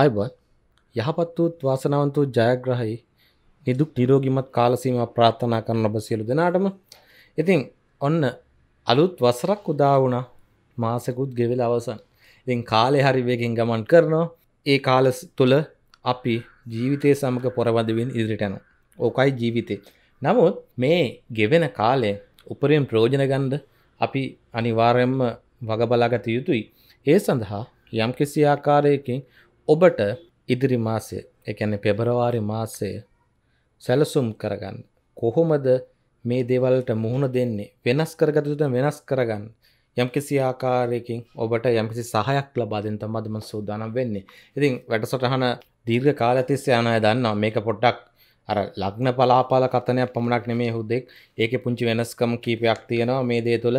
ආයුබෝවන් යහපත් වූත් වාසනාවන්ත වූත් ජයග්‍රහයි නිදුක් නිරෝගීමත් කාල සීමාව ප්‍රාර්ථනා කරන ඔබ සියලු දෙනාටම ඉතින් ඔන්න අලුත් වසරක් උදා වුණා මාසෙකුත් ගෙවිලා අවසන් ඉතින් කාලේ හරි වේගෙන් ගමන් කරනවා ඒ කාල තුල අපි ජීවිතය සමග පොරවදමින් ඉදිරියට යනවා ඕකයි ජීවිතේ නමුත් මේ ගෙවෙන කාලය උපරිම ප්‍රයෝජන ගන්න අපි අනිවාර්යයෙන්ම වග බලාගත යුතුයි ඒ සඳහා යම්කිසි ආකාරයකින් ඔබට ඉදිරි මාසය එකැන පෙබරවාරි මාසය සැලසුම් කරගන්න කොහොමද මේ දෙවල්ට මුහුණ දෙන්නේ වෙනස් කරගතුත වෙනස් කරගන්න යම්කිසි ආකාරයකින් ඔබට යම්කිසි සහයක් ලබාදෙන් තමදම සූදානම් වෙන්නේ ඉතින් වැටසටහන දීර්ඝ කාලතිස්ය යනය දන්නවා මේක පොට්ටක් අර ලග්න පලාපාල කතනයක් පමණක් නෙමේ හුදෙක් ඒක පුංචි වෙනස්කම කීපයක් තියෙනවා මේ දේ තුළ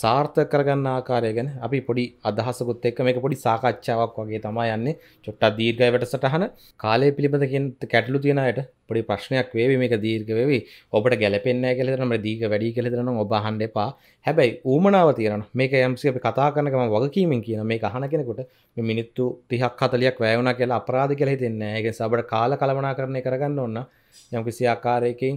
සාර්ථක කරගන්න ආකාරය ගැන අපි පොඩි අදහසකුත් එක්ක මේක පොඩි සාකච්ඡාවක් වගේ තමයි යන්නේ චොට්ටක් දීර්ඝයි වැඩසටහන කාලය පිළිබඳ කියන කැටලු තියෙන අයට පොඩි ප්‍රශ්නයක් වේවි මේක දීර්ඝ වෙවි ඔබට ගැලපෙන්නේ නැහැ කියලා හිතනම දීර්ඝ වැඩි කියලා හිතනනම් ඔබ අහන්න එපා හැබැයි ඌමනාව තියෙනවා මේක යම්සි අපි කතා කරන ගමන් වගකීමෙන් කියන මේක අහන කෙනෙකුට මේ මිනිත්තු 30ක් 40ක් වැය වුණා කියලා අපරාධ කියලා හිතෙන්නේ නැහැ ඒ නිසා අපිට කාල කළමනාකරණය කරගන්න ඕන යම්කිසි ආකාරයකින්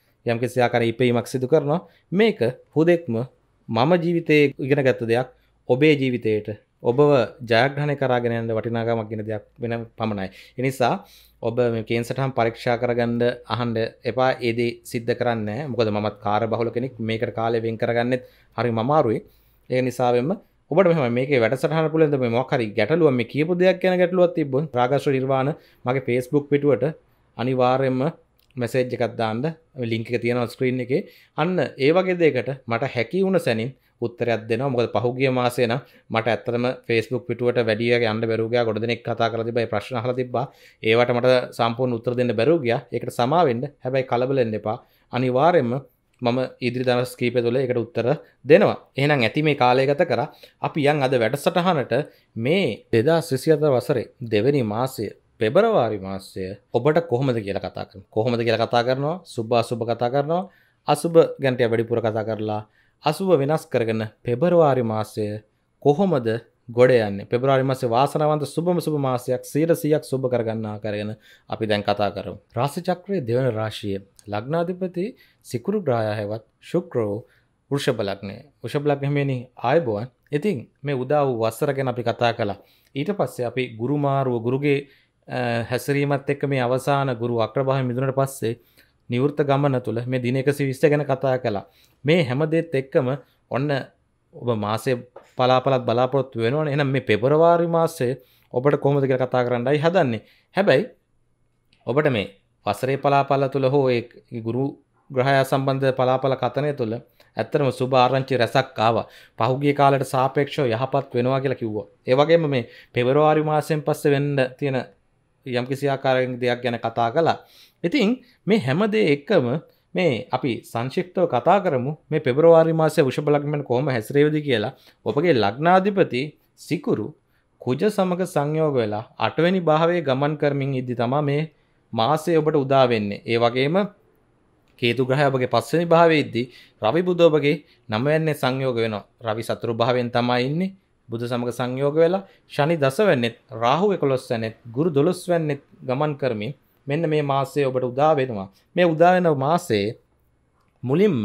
යම් කෙසියාකර ඉපීමක් සිදු කරනවා මේක හුදෙක්ම මම ජීවිතයේ ඉගෙන ගත්ත දෙයක් ඔබේ ජීවිතයට ඔබව ජයග්‍රහණය කරාගෙනයන්ට වටිනාගමක් ගෙන දෙයක් වෙන පමණයි. එනිසා ඔබ මේකෙන් සටහම් පරීක්ෂා කරගන්න අහන්ඩ එපා ඒදී සිද්ධ කරන්න මොකද මත් කාර බහුල කෙනෙක් මේකට කාලය වෙන් කරගන්නෙත් හරි මමාරුයි ඒ නිසාවෙන්ම ඔබට මෙම මේක වැඩසටහන පුලද මේ මොකරි ගැටලුවම කියපු දෙයක් ගැන ගැටලුවත් තිබ රාගශ්‍ර නිර්වාණ මගේ පේස්බුක් පිටුවට අනිවාර්යෙන්ම මැසේජ් එකත් දාන්න ලිංක තියෙන ස්ක්‍රීන් එක අන්න ඒ වගේ දෙකට මට හැකි වුණ සැනින් උත්තරයක් දෙෙන මොකද පහුගිය මාසේන මට ඇත්තම ෆෙස්බුක් පිටුවට වැඩිය යන්න බැරුගයා ගොඩ දෙනෙක් කතා කර තිබයි ප්‍රශ්න හල තිබා ඒවට මට සම්පූර්ණ උත්තර දෙන්න බැරුගිය එකට සමාවෙන්ඩ හැබැයි කලබලෙන්න එපා අනිවාරෙන්ම මම ඉදිරි දනස් කීප තුළ එකට උත්තර දෙනවා එහනම් ඇති මේ කාලයගත කර අපි යන් අද වැඩසටහනට මේ දෙදා සිසිත වසරේ දෙවැනි මාසය පෙබරවාරි මාසය ඔබට කොහොමද කියල කතා කරන කොහොමද කියල කතා කරනවා සුබ අසුභ කතා කරනවා අසුභ ගැන්ටය වැඩිපුර කතා කරලා අසුභ වෙනස් කරගන්න පෙබරවාරි මාසය කොහොමද ගොඩයන්න පෙබරවාරි මාසේ වාසනාවන්ත සුබම සුබ මාසයක් සීල සියක් සුබ කරගන්නා කරගෙන අපි දැන් කතා කරමු රාශිචක්‍රයේ දෙවන රාශිය ලග්නාධිපති සිකුරු ග්‍රහයා හැවත් ශුක්‍රෝ වෘෂභ ලග්නය වෘෂභ ලග්නමෙනි ආයබෝවන් ඉතින් මේ උදා වූ වසර ගැන අපි කතා කළා ඊට පස්සේ අපි ගුරුමාරුව ගුරුගේ හැසිරීමත් එක්ක මේ අවසාන ගුරු අක්‍රභාව මිදුනට පස්සේ නිවෘත ගමන තුළ මේ දින එකසි විස්ට ගැන කතා කලා මේ හැමදෙත් එක්කම ඔන්න ඔබ මාසේ පලාපලත් බලාපොරොත්තු වෙනවා එනම් මේ පෙබරවාරි මාසේ ඔබට කොහොමද කියලා කතා කරන්නයි හදන්නේ හැබැයි ඔබට මේ වසරේ පලාපල තුළ හෝ ඒ ගුරු ග්‍රහයා සම්බන්ධ පලාපල කතනය තුළ ඇත්තරම සුභ ආරංචි රැසක් ආවා. පහුගිය කාලයට සාපේක්ෂව යහපත් වෙනවා කියලා කිව්වා. ඒ වගේම මේ පෙබරවාරි මාසයෙන් පස්සේ වෙන්න තියෙන යම් කිසියාකාරෙන් දෙයක් ගැන කතා කලා ඉතින් මේ හැමදේ එක්කම මේ අපි සංශික්තව කතා කරමු මේ පෙබරවාරි මාසය විෂභලක්මෙන් කොහොම හැසිරේවිද කියලා ඔපගේ ලග්නාධිපති සිකුරු කුජ සමග සංයෝග වෙලා අටවැනි භාවයේ ගමන් කරමින් ඉද්දි තමා මේ මාසය ඔබට උදාවෙන්නේ ඒ වගේම කේතු ග්‍රහයබගේ පස්සනි භාවයද්දී රවි බුදෝබගේ නමවැන්නේ සංයෝග වෙන රවි සතුරු භාවෙන් තමයින්නේ බුදු සමග සංයෝග වෙලා ශනි දසවැන්නෙත් රාහු එකොළොස්වැන්නෙත් ගුරු දොළොස්වැන්නෙත් ගමන් කරමින් මෙන්න මේ මාසයේ ඔබට උදා වෙනවා මේ උදා වෙන මාසයේ මුලින්ම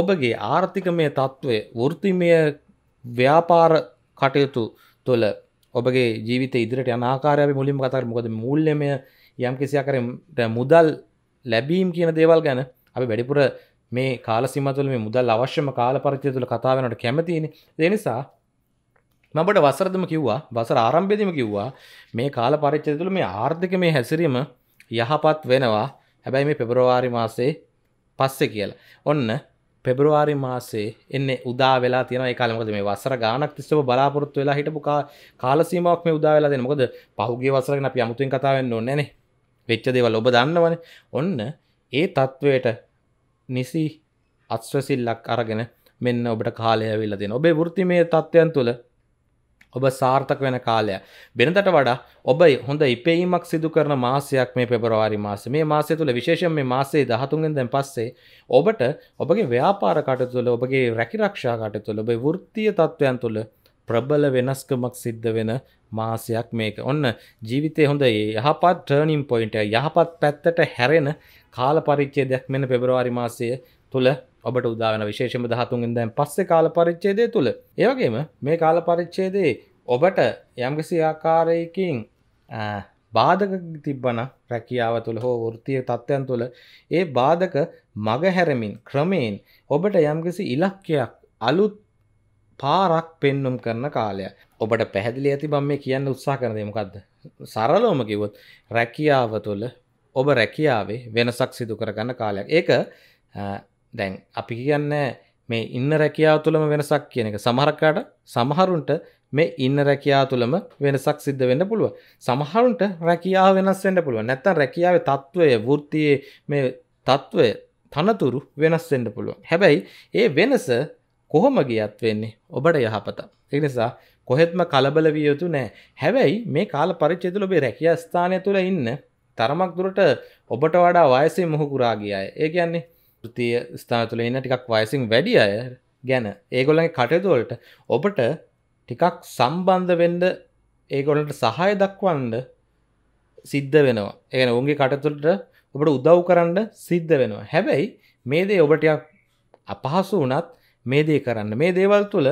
ඔබගේ ආර්ථිකමය තත්ත්වය වෘත්තිමය ව්‍යාපාර කටයුතු තුළ ඔබගේ ජීවිත ඉදිරිට යන ආකාරය අපි මුලින්ම කතා කරමු මොකද මූල්‍යමය යම් කිසි ආකාරයකට මුදල් ලැබීම් කියන දේවල් ගැන අපි වැඩිපුර මේ කාල සීමාව තුළ මේ මුදල් අවශ්‍යම කාල පරිච්ඡේදය තුළ කතා වෙනකොට කැමතිනේ ඒ නිසා මබට වසරදම කිව්වා වසර ආරම්භයදම කිව්වා මේ කාල පරිච්චය තුළ මේ ආර්ථික මේ හැසිරීම යහපත් වෙනවා හැබැයි මේ පෙබරවාරි මාසේ පස්සෙ කියලා ඔන්න පෙබරවාරි මාසේ එන්නේ උදා වෙලා තියෙන ඒ කාලෙමකද මේ වසර ගානක් තිස්සම බලාපොරොත්තු වෙලා හිටපු කාල සීමාවක් මේ උදා වෙලා තියෙන මොකද පහුගිය වසරගෙන අපි අමුතුවෙන් කතා වෙන්න ඕනේ නැනේ වෙච්ච දේවල් ඔබ දන්නවනේ ඔන්න ඒ තත්වයට නිසි අස්වසිල්ලක් අරගෙන මෙන්න ඔබට කාලය වෙලා දෙන ඔබේ වෘත්තිමය තත්ත්වයන් තුළ ඔබ සාර්ථක වෙන කාලය. වෙනදට වඩා ඔබ හොඳ ඉපෙීමක් සිදු කරන මාසයක් මේ පෙබරවාරි මාස මේ මාසය තුළ විශේෂම මේ මාසේ දහතුන්ගෙන් දැන් පස්සේ ඔබට ඔබගේ ව්‍යාපාර කටයුතු තුළ ඔබගේ රැකිරක්ෂා කටයුතු තුළ ඔබේ වෘත්තීය තත්ත්වයන් තුළ ප්‍රබල වෙනස්කමක් සිද්ධ වෙන මාසයක් මේක ඔන්න ජීවිතය හොඳ යහපත් ටර්නිම් පොයින්ට යහපත් පැත්තට හැරෙන කාල පරිච්චේ දෙයක් මෙන පෙබරවාරි මාසය තුළ ඔබට උදාවන විශේෂම දහතුන්ෙන් දැන් පස්සේ කාල පරිච්චේදය තුළ ඒවගේම මේ කාල පරිච්චේදේ ඔබට යම්ගසි ආකාරයකින් බාධක තිබ්බන රැකියාව තුළ හෝ ෘතිය තත්ත්වයන් තුළ ඒ බාධක මගහැරමින් ක්‍රමයෙන් ඔබට යම්කිසි ඉලක්කයක් අලුත් පාරක් පෙන්නුම් කරන කාලය ඔබට පැහැදිලි ඇති බම් මේ කියන්න උත්සා කරනදමකක්ද සරලෝම කිවොත් රැකියාව තුළ ඔබ රැකියාවේ වෙනසක් සිදු කරගන්න කාලයක් ඒක දැන් අපි කියන්න මේ ඉන්න රැකියාව තුළම වෙනසක් කියන එක සමහරකාට සමහරුන්ට මේ ඉන්න රැකියාව තුළම වෙනසක් සිද්ධ වෙන්න පුළුව සමහරුන්ට රැකියාව වෙනස් වෙන්න පුළුව නැත්තම් රැකියාවේ තත්ත්වය වෘත්තියේ මේ තත්ත්වය තනතුරු වෙනස් වෙන්න පුළුවන් හැබැයි ඒ වෙනස කොහොම ගියත් වෙන්නේ ඔබට යහපත එනිසා කොහෙත්ම කලබල විය යුතු නෑ හැබැයි මේ කාල පරිච්චේතුල ඔබේ රැකිය ස්ථානය තුළ ඉන්න තරමක් දුරට ඔබට වඩා වයසේ මුහුකුරා ගියාය ඒ කියන්නේ ෘතිය ස්ථාන තුළ ඉන්න ටිකක් වයසින් වැඩි අය ගැන ඒගොල්ලගේ කටයුතුවලට ඔබට ටිකක් සම්බන්ධ වෙන්ඩ ඒගොලට සහය දක්වන්ඩ සිද්ධ වෙනවා එන උන්ගේ කටතුළට ඔබට උදව් කරන්න සිද්ධ වෙනවා හැබැයි මේදේ ඔබටයක් අපහසු වනත් මේදේ කරන්න මේ දේවල් තුළ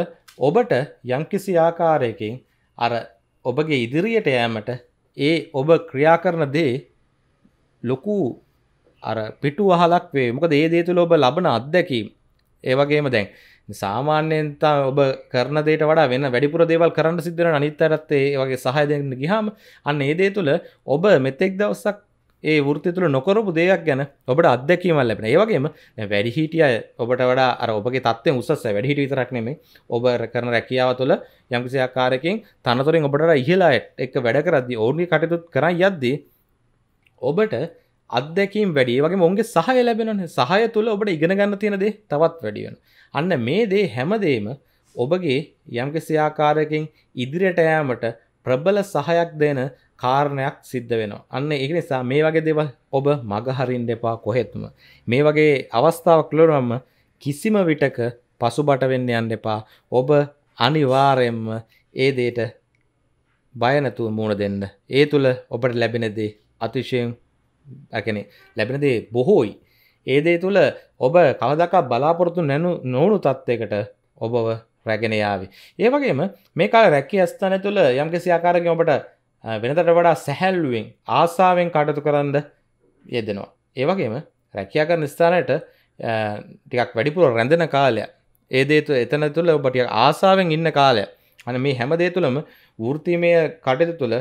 ඔබට යංකිසි ආකාරයකින් අර ඔබගේ ඉදිරියට යෑමට ඒ ඔබ ක්‍රියා කරන දේ ලොකු අර පිටු අහලක් වේ මොකද ඒ දේ තුළ ඔබ ලබන අත්දැකීම් ඒ වගේම දැන් සාමාන්‍යයෙන් තමයි ඔබ කරන දෙයට වඩා වෙන වැඩිපුර දේවල් කරන්න සිද්ධ වෙන අනිත් අයත් ඒ වගේ සහාය දෙන්න ගියාම අන්න ඒ දේ තුළ ඔබ මෙතෙක් දවසක් ඒ වෘත්තිය තුළ නොකරපු දෙයක් ගැන ඔබට අත්දැකීමක් ලැබෙන. ඒ වගේම වැඩි හිටිය ඔබට වඩා අර ඔබගේ තත්ත්වයෙන් උසස් වැඩි හිටිය විතරක් නෙමෙයි ඔබ කරන රැකියාව තුළ යම්කිසි ආකාරයකින් තනතුරෙන් ඔබට වඩා ඉහළ එක්ක වැඩ කරද්දී ඕන්ගේ කටයුතු කරන් යද්දී ඔබට අත්දැකීම් වැඩිය වගේ මොන්ගේ සහය ලැබෙනන සහය තුළ ඔබට ඉගෙන ගන්න තියෙනදේ තවත් වැඩියන. අන්න මේ දේ හැමදේම ඔබගේ යම්කිසියාකාරයකින් ඉදිරියට ෑමට ප්‍රබල සහයක් දෙන කාරණයක් සිද්ධ වෙනවා. අන්න ඒක නිසා මේ වගේ දේවල් ඔබ මගහරින් දෙපා කොහෙත්ම. මේ වගේ අවස්ථාවක් ලොරම්ම කිසිම විටක පසුබට වෙන්න යන්න එපා. ඔබ අනිවාරයෙන්ම ඒ දේට බයනැතුව මුණ දෙන්න. ඒ තුළ ඔබට ලැබෙනදේ අතිශයෙන් ඇකනේ ලැබෙනදේ බොහෝයි ඒදේ තුළ ඔබ කවදක් බලාපොරොතු නැනු නොවුණු තත්ත්වකට ඔබව රැගෙනයාාව. ඒ වගේම මේ කාල රැක්කි අස්ථාන තුළ යම්කිසි ආකාරක ඔබට වෙනතට වඩා සැහැල්ලුවෙන් ආසාාවෙන් කටතු කරන්න යෙදෙනවා. ඒවගේම රැකයා කරන ස්ථානයට ටිකක් වැඩිපුර රැඳෙන කාලය ඒ දේතු එතන තුළ ඔබටිය ආසාාවෙන් ඉන්න කාලය අන මේ හැමදේ තුළම වෘතිමය කටයුතු තුළ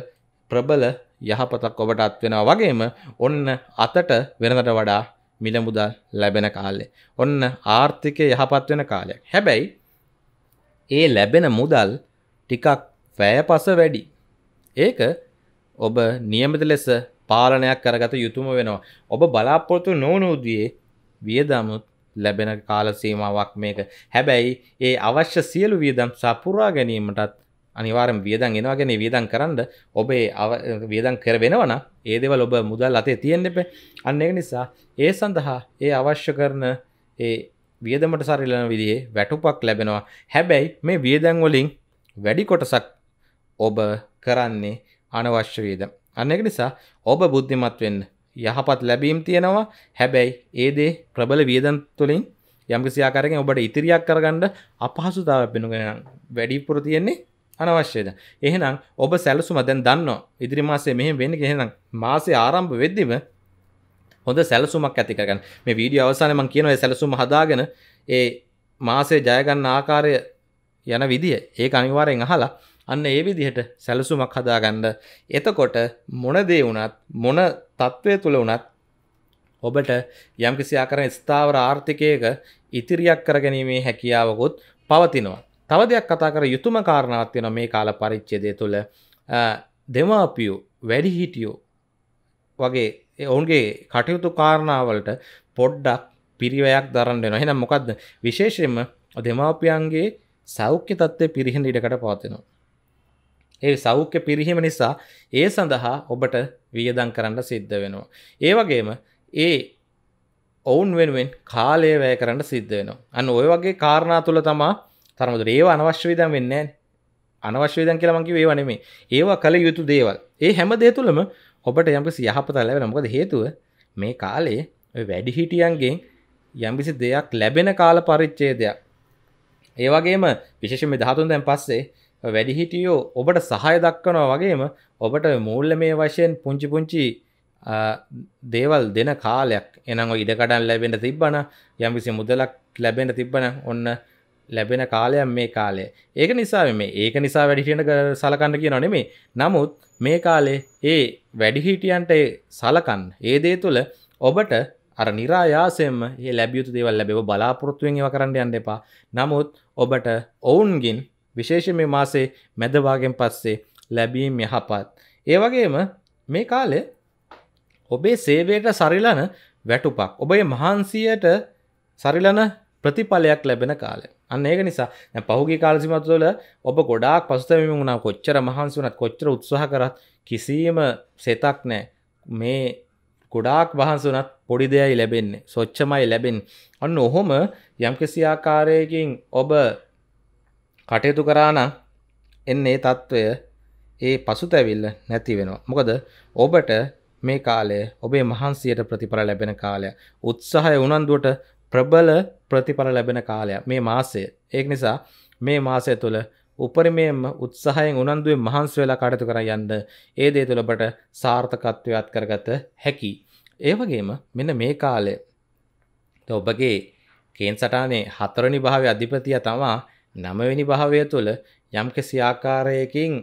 ප්‍රබල යහපතක් ඔබට අත්වෙනවා වගේම ඔන්න අතට වෙනදට වඩා මිලමුදල් ලැබෙන කාලේ. ඔන්න ආර්ථිකය යහපත් වෙන කාලයක්. හැබැයි ඒ ලැබෙන මුදල් ටිකක් වැයපස වැඩි. ඒක ඔබ නියමිත ලෙස පාලනයක් කරගත යුතුම වෙනවා. ඔබ බලාපොරොත්තු නොවුණුදියේ වියදමුත් ලැබෙන කාල සීමාවක් මේක. හැබැයි ඒ අවශ්‍ය සියලු වියදම් සපුරා ගැනීමටත් අනිවාරම වියදන් එෙනවාගෙන වියදන් කරන්න ඔබේ වියදන් කර වෙනවන ඒදෙවල් ඔබ මුදල් අතේ තියෙන්ෙප අන්න එක නිසා ඒ සඳහා ඒ අවශ්‍ය කරන ඒ වියදමට සරිලන විදිේ වැටුපක් ලැබෙනවා හැබැයි මේ වියදැන්වලින් වැඩි කොටසක් ඔබ කරන්නේ අනවශ්‍ය වේද අන්න එක නිසා ඔබ බුද්ධිමත් වෙන්න යහපත් ලැබීම් තියෙනවා හැබැයි ඒදේ ප්‍රබල වියදන් තුළින් යම්කිසියාකාරෙන් ඔබට ඉතිරියක් කරගන්න අපහසුතාව පෙනුගෙන වැඩිපුර තියෙන්නේ අනවශ්‍යද එහෙනම් ඔබ සැලසුම දැන් දන්නවා ඉදිරි මාසේ මෙහෙම වෙන්නේ එහෙනම් මාසේ ආරම්භ වෙද්දිම හොඳ සැලසුමක් ඇති කරගන්න මේ වීඩියෝ අවසානයේ මම කියනවා ඒ සැලසුම හදාගෙන ඒ මාසේ ජය ගන්න ආකාරය යන විදිය ඒක අනිවාර්යෙන් අහලා අන්න ඒ විදිහට සැලසුමක් හදාගන්න එතකොට මොන දේ වුණත් මොන తත්වයේ තුල වුණත් ඔබට යම්කිසි ආකාරයෙන් ස්ථාවර ආර්ථිකයක ඉතිරියක් කරගැනීමේ හැකියාවකුත් පවතිනවා තව දෙයක් කතා කර යුතුම කාරණාවක් තියෙන මේ කාල පරිච්චේදය තුළ දෙමාපියෝ වැඩිහිටියෝ වගේ ඔවුන්ගේ කටයුතු කාරණාවලට පොඩ්ඩක් පිරිවයක් දරන්න වෙන එහෙනම් මොකක්ද විශේෂයෙන්ම දෙමාපියන්ගේ සෞඛ්‍ය තත්ත්වය පිරිහෙන ඉඩකට පවතිනවා. ඒ සෞඛ්‍ය පිරිහීම නිසා ඒ සඳහා ඔබට වියදම් කරන්න සිද්ධ වෙනවා. ඒ වගේම ඒ ඔවුන් වෙනුවෙන් කාලය වැය කරන්න සිද්ධ වෙනවා. අන්න ওই වගේ කාරණා තුල තමා තරමුද ඒවා අනවශ්‍ය විදම් වෙන්න අනවශ්‍ය දන් කියලමකි වේ වනේ ඒවා කළ යුතු දේවල් ඒ හැම දේ තුළම ඔබට යම්කිසි යහපත ලැබෙන මොකද හේතුව මේ කාලේ වැඩිහිටියන්ගෙන් යම්කිසි දෙයක් ලැබෙන කාල පරිච්චේදයක් ඒවගේම විශේෂම ධාතුන් දැන් පස්සේ වැඩිහිටියෝ ඔබට සහය දක්වනවා වගේම ඔබට මූල්ල මේ වශයෙන් පුංචි පුංචි දේවල් දෙන කාලයක් එනම් ඉඩකඩන් ලැබෙන තිබ්බන යම්කිසි මුදලක් ලැබෙන තිබ්බන ඔන්න ලැබෙන කාලයක් මේ කාලය ඒක නිසා මේ ඒක නිසා වැඩිහිටියන්ට සලකන්න කියනවා නෙමෙයි නමුත් මේ කාලේ ඒ වැඩිහිටියන්ට සලකන් ඒ දේ තුළ ඔබට අර નિરાයාසයෙන්ම මේ ලැබිය යුතු දේවල් ලැබෙව බලාපොරොත්තු වෙන් ඒවා කරන්න යන්න එපා නමුත් ඔබට ඔවුන්ගින් විශේෂයෙන් මේ මාසේ මැද වාගෙන් පස්සේ ලැබීම් යහපත් ඒ වගේම මේ කාලේ ඔබේ සේවයට සරිලන වැටුපක් ඔබේ මහන්සියට සරිලන ප්‍රතිඵලයක් ලැබෙන කාලය අන්න ඒක නිසා පහුගේ කාලසිමත්වල ඔබ ගොඩාක් පසුතැවිලි වුණා කොච්චර මහන්සි වුණත් කොච්චර උත්සාහ කරත් කිසියම් සෙතක් නැහැ මේ ගොඩාක් වහන්සි වුණත් පොඩි දෙයයි ලැබෙන්නේ සොච්චමයි ලැබෙන්නේ අන්න ඔහොම යම්කිසි ආකාරයකින් ඔබ කටයුතු කරා නම් එන්නේ తত্ত্বය ඒ පසුතැවිල්ල නැති වෙනවා මොකද ඔබට මේ කාලය ඔබේ මහන්සියට ප්‍රතිඵල ලැබෙන කාලය උත්සාහය උනන්දුවට ප්‍රබල ප්‍රතිඵල ලැබෙන කාලයක් මේ මාසය ඒක නිසා මේ මාසය තුළ උපරිමයෙන්ම උත්සාහයෙන් උනන්දුවෙන් මහන්සි වෙලා කටයුතු කර යන්න ඒ දේ තුළ ඔබට සාර්ථකත්වයක් කරගත හැකි. ඒ වගේම මෙන්න මේ කාලය ඔබගේ කේන් සටානේ හතරනි භාවය අධිපතිය තමා නමවෙනි භාවය තුළ යම්කිසි ආකාරයකින්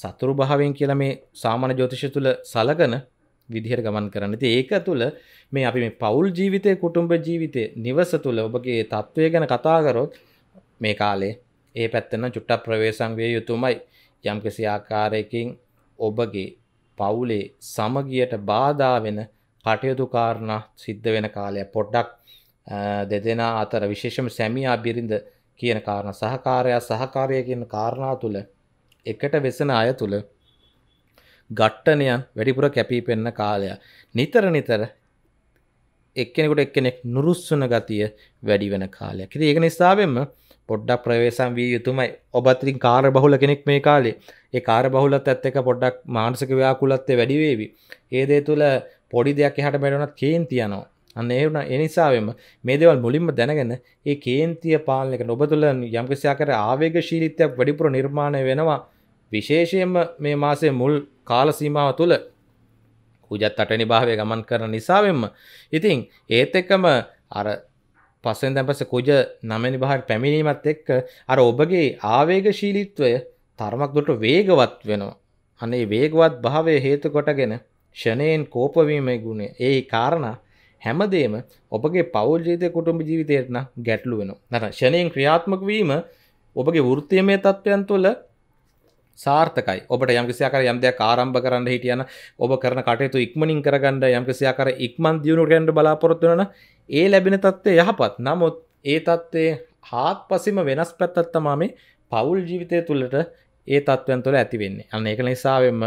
සතුරු භාවයෙන් කියලා මේ සාමාන්‍ය ජ්‍යොතිෂය තුළ සලකන විදිහර ගමන් කරන්න ති ඒක තුළ මේ අපි මේ පවුල් ජීවිතය කුටුම්ඹ ජීවිතය නිවස තුළ ඔබගේ තත්ත්වය ගැන කතාගරොත් මේ කාලේ ඒ පැත්තන චුට්ටක් ප්‍රවේශන් වේ යුතුමයි යම්කිසි ආකාරයකින් ඔබගේ පවුලේ සමගියට බාධා වෙන කටයුතු කාරණ සිද්ධ වෙන කාලය පොඩ්ඩක් දෙදෙනා අතර විශේෂම සැමියා බිරිඳ කියන කාරණ සහකාරයා සහකාරය කියන කාරණා තුළ එකට වෙසෙන අය තුළ ගට්ටනයන් වැඩිපුර කැපිපෙන්න කාලය නිතර නිතර එක්කෙනෙකුට එක්කෙනෙක් නුරුස්සුන ගතිය වැඩි වෙන කාලයක් ඉති ඒක නිසාවෙන්ම පොඩ්ඩක් ප්‍රවේශම් වී යුතුමයි ඔබත්තිරින් කාර බහුල කෙනෙක් මේ කාලේ ඒ කාර බහුලත් ඇත් එක පොඩ්ඩක් මානසික ව්‍යාකුලත්ය වැඩිවේවි ඒදේ තුළ පොඩි දෙයක් එහට බැඩනත් කේන්තියනවා අන්න ඒවන එනිසාවෙම මේ දෙවල් මුලින්ම දැනගෙන ඒ කේන්තිය පාලනක නොබ තුළ යම්කිසියා කර ආවේග ශීලිතයක් වැඩිපුර නිර්මාණය වෙනවා විශේෂයෙන්ම මේ මාසේ මුල් කාල සීමාව තුළ කුජත් අටනි භාවය ගමන් කරන නිසාවෙන්ම ඉතිං ඒත් එකම අර පස්සෙන් දැපස කුජ නමනි බහට පැමිණීමත් එක්ක අර ඔබගේ ආවේගශීලිත්වය තර්මක්දුට වේගවත් වෙනවා අනේ වේගවත් භාවය හේතු කොටගෙන ෂණයෙන් කෝපවීම ගුණේ ඒ කාරණ හැමදේම ඔබගේ පෞල්ජීතය කුටුම්ඹ ජීවිතයටන ගැටලු වෙන නර ෂණයෙන් ක්‍රියාත්මක වීම ඔබගේ වෘත්තියමය තත්ත්වයන් තුළ සාර්ථකයි ඔබට යම්කිසියාකර යම් දෙයක් ආරම්භ කරන්න හිටියන ඔබ කරන කටයුතු ඉක්මනින් කරගන්න යම්කිසියාකර ඉක්මන් දියුණු ගැන්ඩ බලාපොරොත්තු වන ඒ ලැබෙන තත්ත්වය යහපත් නමුත් ඒ තත්ත්වය හාත් පසිම වෙනස් පැත්තත්තමා මේ පවුල් ජීවිතය තුළට ඒ තත්ත්වයන් තුළ ඇතිවෙන්නේ අන්න එක නිසාවෙන්ම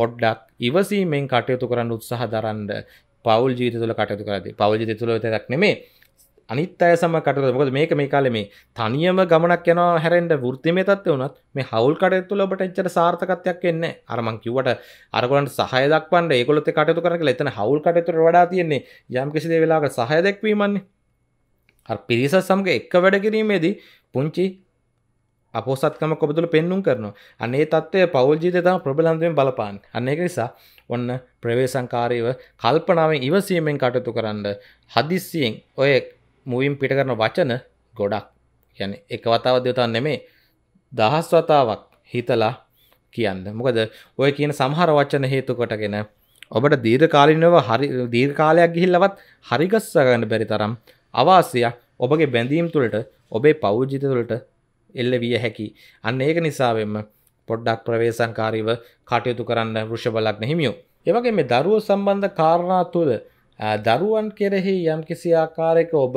පොඩ්ඩක් ඉවසීමෙන් කටයුතු කරන්න උත්සාහ දරන්න පවල් ජීත තුළ කටයුතු කරද පවල්ජිත තුළ තැක් නෙමේ අනිත් අය සම කටයුතු මොකද මේක මේ කාලේ මේ තනියම ගමනක් යනවා හැරෙන්න වෘත්තිමය තත්ත්වය වුණත් මේ හවුල් කටයුතු වල ඔබට එච්චර සාර්ථකත්වයක් එන්නේ නැහැ. අර මං කිව්වට අරගොල්ලන්ට සහාය දක්වන්න ඒගොල්ලොත් ඒ කටයුතු කරන කියලා එතන හවුල් කටයුතු වල වඩා තියෙන්නේ යම් කිසි දේ වෙලාවකට සහාය දක්වීමන්නේ. අර පිරිස සමග එක වැඩ කිරීමේදී පුංචි අපෝසත්කම කොබතුල පෙන්නුම් කරනවා. අනේ තත්ත්වය පෞල් ජීවිතේ තමයි ප්‍රබලන්තයෙන් බලපාන්නේ. අන්න ඒක නිසා ඔන්න ප්‍රවේශංකාරීව කල්පනාවෙන් ඉවසීමෙන් කටයුතු කරන්න හදිස්සියෙන් ඔය මුවින් පිට කරන වචන ගොඩක් යන එක වතාව දෙවතන් නෙමේ දහස් වතාවක් හිතලා කියන්න මොකද ඔය කියන සමහර වචන හේතු කොටගෙන ඔබට දීර්කාලිනව හරි දීර්කාලයක් ගිහිල්ලවත් හරිගස්සගන්න බැරි තරම් අවාසයක් ඔබගේ බැඳීම් තුළට ඔබේ පෞද්ජිත තුළට එල්ල විය හැකි අන්න ඒක නිසාවෙන්ම පොඩ්ඩක් ප්‍රවේසංකාරීව කටයුතු කරන්න වෘෂ බලක් නැහිමියෝ. ඒවගේ මේ දරුව සම්බන්ධ කාරණා තුළ දරුවන් කෙරෙහි යම් කිසි ආකාරයක ඔබ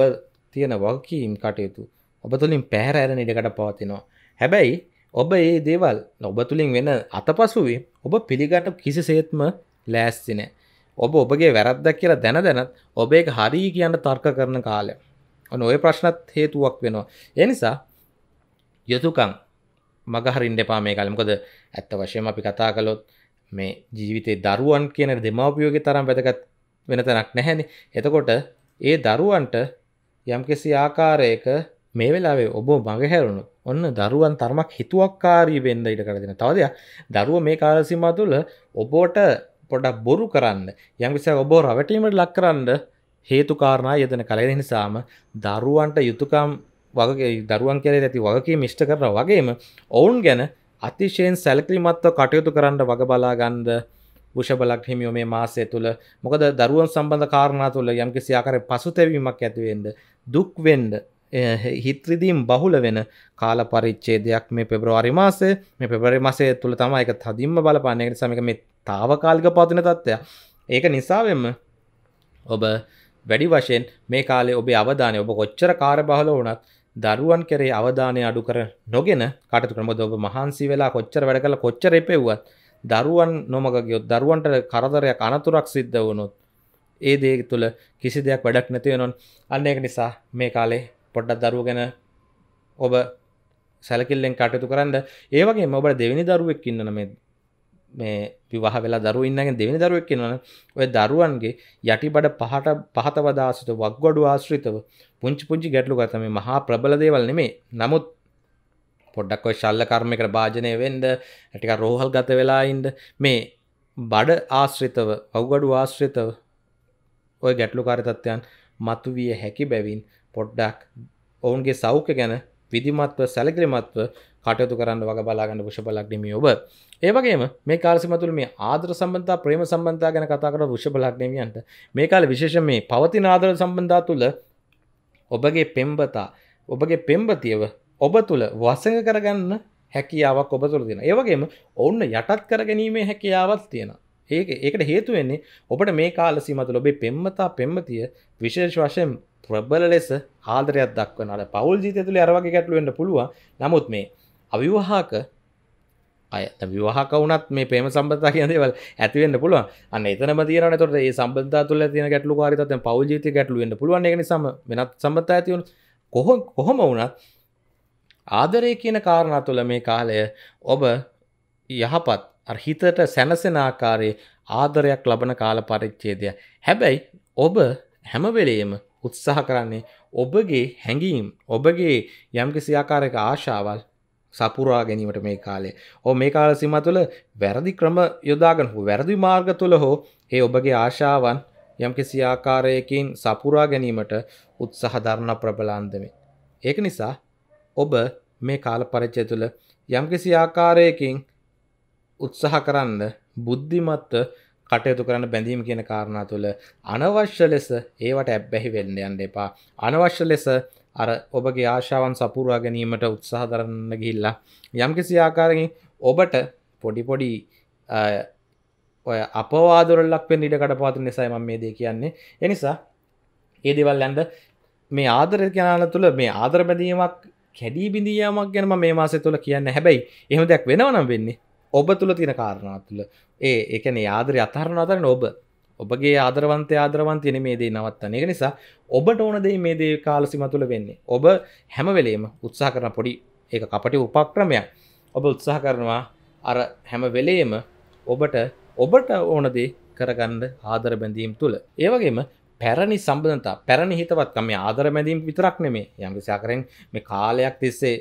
තියෙන වගකීම් කටයුතු ඔබ තුළින් පැහැර ඇරණ ඉඩකට පවතිනවා හැබැයි ඔබ ඒ දේවල් ඔබ තුළින් වෙන අතපසුවේ ඔබ පිළිගට කිසිසේත්ම ලෑස්තිනෑ ඔබ ඔබගේ වැරද්දක් කියලා දැන දැනත් ඔබේ හරී කියන්න තර්ක කරන කාලය ඔන ඔය ප්‍රශ්නත් හේතුවක් වෙනවා එනිසා යුතුකං මගහරින් දෙපා මේ කලමකොද ඇත්ත වශයෙන් අපි කතා කළොත් මේ ජීවිතේ දරුවන් කියන දෙමවපියෝගේ තරම් වැදගත් වෙන තැනක් නැහැනි එතකොට ඒ දරුවන්ට යම්කිසි ආකාරයක මේ වෙලාවේ ඔබ මඟහැරුණු ඔන්න දරුවන් තර්මක් හිතුවක්කාරී වෙන්න ඉට කරදින තවදය දරුව මේ කාලසිම තුළ ඔබෝට පොඩක් බොරු කරන්න යම්කිස ඔබෝ රවැටීමට ලක් කරන්න හේතුකාරණා යදන කලෙද නිසාම දරුවන්ට යුතුකම් වගේ දරුවන් කෙරේ ඇති වගේ මිෂ්ට කරන වගේම ඔවුන් ගැන අතිශයෙන් සැලකිලිමත්ව කටයුතු කරන්න වග බලාගන්ද ෂබලක් හිමියෝ මේ මාසය තුළ මොකද දරුවන් සම්බඳ කාරණා තුළ යම් කිසි ආකාරයේ පසුතැවීමක් ඇතිවෙන්න දුක් වෙන්න හිත්‍රදීම් බහුල වෙන කාල පරිච්ඡේදයක් මේ පෙබරවාරි මාසය මේ පෙබරවාරි මාසය තුළ තමයි ඒක තදින්ම බලපාන්නේ ඒ නිසා මේක මේ తాවකාලික පවතින තත්ත්වය. ඒක නිසාවෙම ඔබ වැඩි වශයෙන් මේ කාලේ ඔබේ අවධානය ඔබ කොච්චර කාර්යබහුල වුණත් දරුවන් කෙරේ අවධානය අඩු කර නොගෙන කටයුතු කරන ඔබ මහන්සි වෙලා කොච්චර වැඩ කළා කොච්චර ඉපෙව්වත් දරුවන් නොමග ගියොත් දරුවන්ට කරදරයක් අනතුරක් සිද්ධ වුණොත් ඒ දේ තුළ කිසි දෙයක් වැඩක් නැතිවෙනොන් අන්න එක නිසා මේ කාලේ පොඩ්ඩක් දරුව ගැන ඔබ සැලකිල්ලෙන් කටයුතු කරන්න ඒවගේ ඔබට දෙවිනි දරුවෙක් ඉන්නන මේ මේ විවාහ වෙලා දරු ඉන්නගෙන් දෙවිනි දරුවෙක් ඉන්නන ඔය දරුවන්ගේ යටිබඩ පහට පහතවදාසිත වක්ගොඩු ආශ්‍රිතව පුංචි පුංචි ගැටලු ගත මේ මහා ප්‍රබල දේවල් නෙමේ නමුත් පොඩ්ඩක් ඔය ශල්ල කර්මයකට භාජනය වෙන්ඩ ටික රෝහල් ගත වෙලායින්ද මේ බඩ ආශ්‍රිතව අවගඩු ආශ්‍රිතව ඔය ගැටලු කාරිතත්වයන් මතු විය හැකි බැවින් පොඩ්ඩක් ඔවුන්ගේ සෞඛ්‍ය ගැන විදිමත්ව සැලකිරිමත්ව කටයුතු කරන්න වග බලාගන්න වෂබලක්නමිය ඔබ ඒවගේම මේ කාලසිමතුළ මේ ආදර සම්බන්ධ ප්‍රේම සම්බන්ධා ගැන කතා කර වෂබලක්නමියන්ට මේ කාල විශේෂ මේ පවතින ආදර සම්බන්ධා තුළ ඔබගේ පෙම්බතා ඔබගේ පෙම්බතියව ඔබ තුළ වසඟ කරගන්න හැකියාවක් ඔබ තුළ තියෙන ඒවගේම ඔන්න යටත් කර ගැනීමේ හැකියාවත් තියෙන ඒ ඒකට හේතුවෙන්නේ ඔබට මේ කාලසිමතු ලොබේ පෙම්මතා පෙම්මතිය විශේෂ වශයෙන් ප්‍රබල ලෙස ආදරයක් දක්වනට පවල් ජීතය තුළ අරවගේ ගැටලුවෙන්ට පුළුව නමුත් මේ අවිවාහක අය විවාහකවුනත් මේ පේම සම්බතා කියදේවල් ඇතිවෙන්න පුළුව අන්න එතන තියනට තොට ඒ සම්බදා තුල තියන ගැටලු කාරිතත් පවල් ජීත ගැටලුවෙන්ට පුළුවන් එක නිසාම වෙනත් සම්බතා ඇතිවුණු කොහො කොහොම වුණත් ආදරය කියන කාරණා තුළ මේ කාලය ඔබ යහපත් අර්හිතට සැනසෙනාකාරයේ ආදරයක් ලබන කාල පරිච්චේදය. හැබැයි ඔබ හැමවෙලේම උත්සාහ කරන්නේ ඔබගේ හැඟීම් ඔබගේ යම්කිසි ආකාරයක ආශාවල් සපුරා ගැනීමට මේ කාලේ ඕ මේ කාල සිම තුළ වැරදි ක්‍රම යොදාගන්න හෝ වැරදි මාර්ග තුළ හෝ ඒ ඔබගේ ආශාවන් යම්කිසි ආකාරයකින් සපුරා ගැනීමට උත්සාහ ධරණ ප්‍රබලාන්දමේ. ඒක නිසා ඔබ මේ කාල පරිච්චය තුළ යම්කිසි ආකාරයකින් උත්සාහ කරන්න බුද්ධිමත්ව කටයුතු කරන්න බැඳීම කියන කාරණා තුළ අනවශ්‍ය ලෙස ඒවට ඇබ්බැහි වෙන්න යන්න එපා අනවශ්‍ය ලෙස අර ඔබගේ ආශාවන් සපුරවා ගැනීමට උත්සාහ දරන්න ගිල්ලා යම්කිසි ආකාරකින් ඔබට පොඩිපොඩි ඔය අපවාදුරල්ලක් වෙන් ඉඩ කටපාතු නිසා මම මේ දේ කියන්නේ එනිසා ඒ දෙවල් ඇන්ද මේ ආදර කියනාන තුළ මේ ආදර බැඳීමක් කැඩී බිඳියමක් ගැනම මේ මාසය තුළ කියන්න හැබැයි එහම දෙයක් වෙනවනම් වෙන්නේ ඔබ තුළ තියෙන කාරණා තුළ ඒ එකන ආදර අතහරණ අතරන ඔබ ඔබගේ ආදරවන්ත ආදරවන් තියෙන මේ දේ නවත්තන එක නිසා ඔබට ඕන දෙයි මේ දේ කාලසිම තුළ වෙන්නේ ඔබ හැමවෙලේම උත්සා කරන පොඩි ඒ කපටි උපක්‍රමයක් ඔබ උත්සාහ කරනවා අර හැම වෙලේම ඔබට ඔබට ඕනදේ කරගන්න ආදර බැඳීම් තුළ ඒවගේම පැරණි සම්බඳතා පැරණි හිතවත්කම මේ ආදර මැදීම් විතරක් නෙමේ යම් කිසාකරෙන් මේ කාලයක් තිස්සේ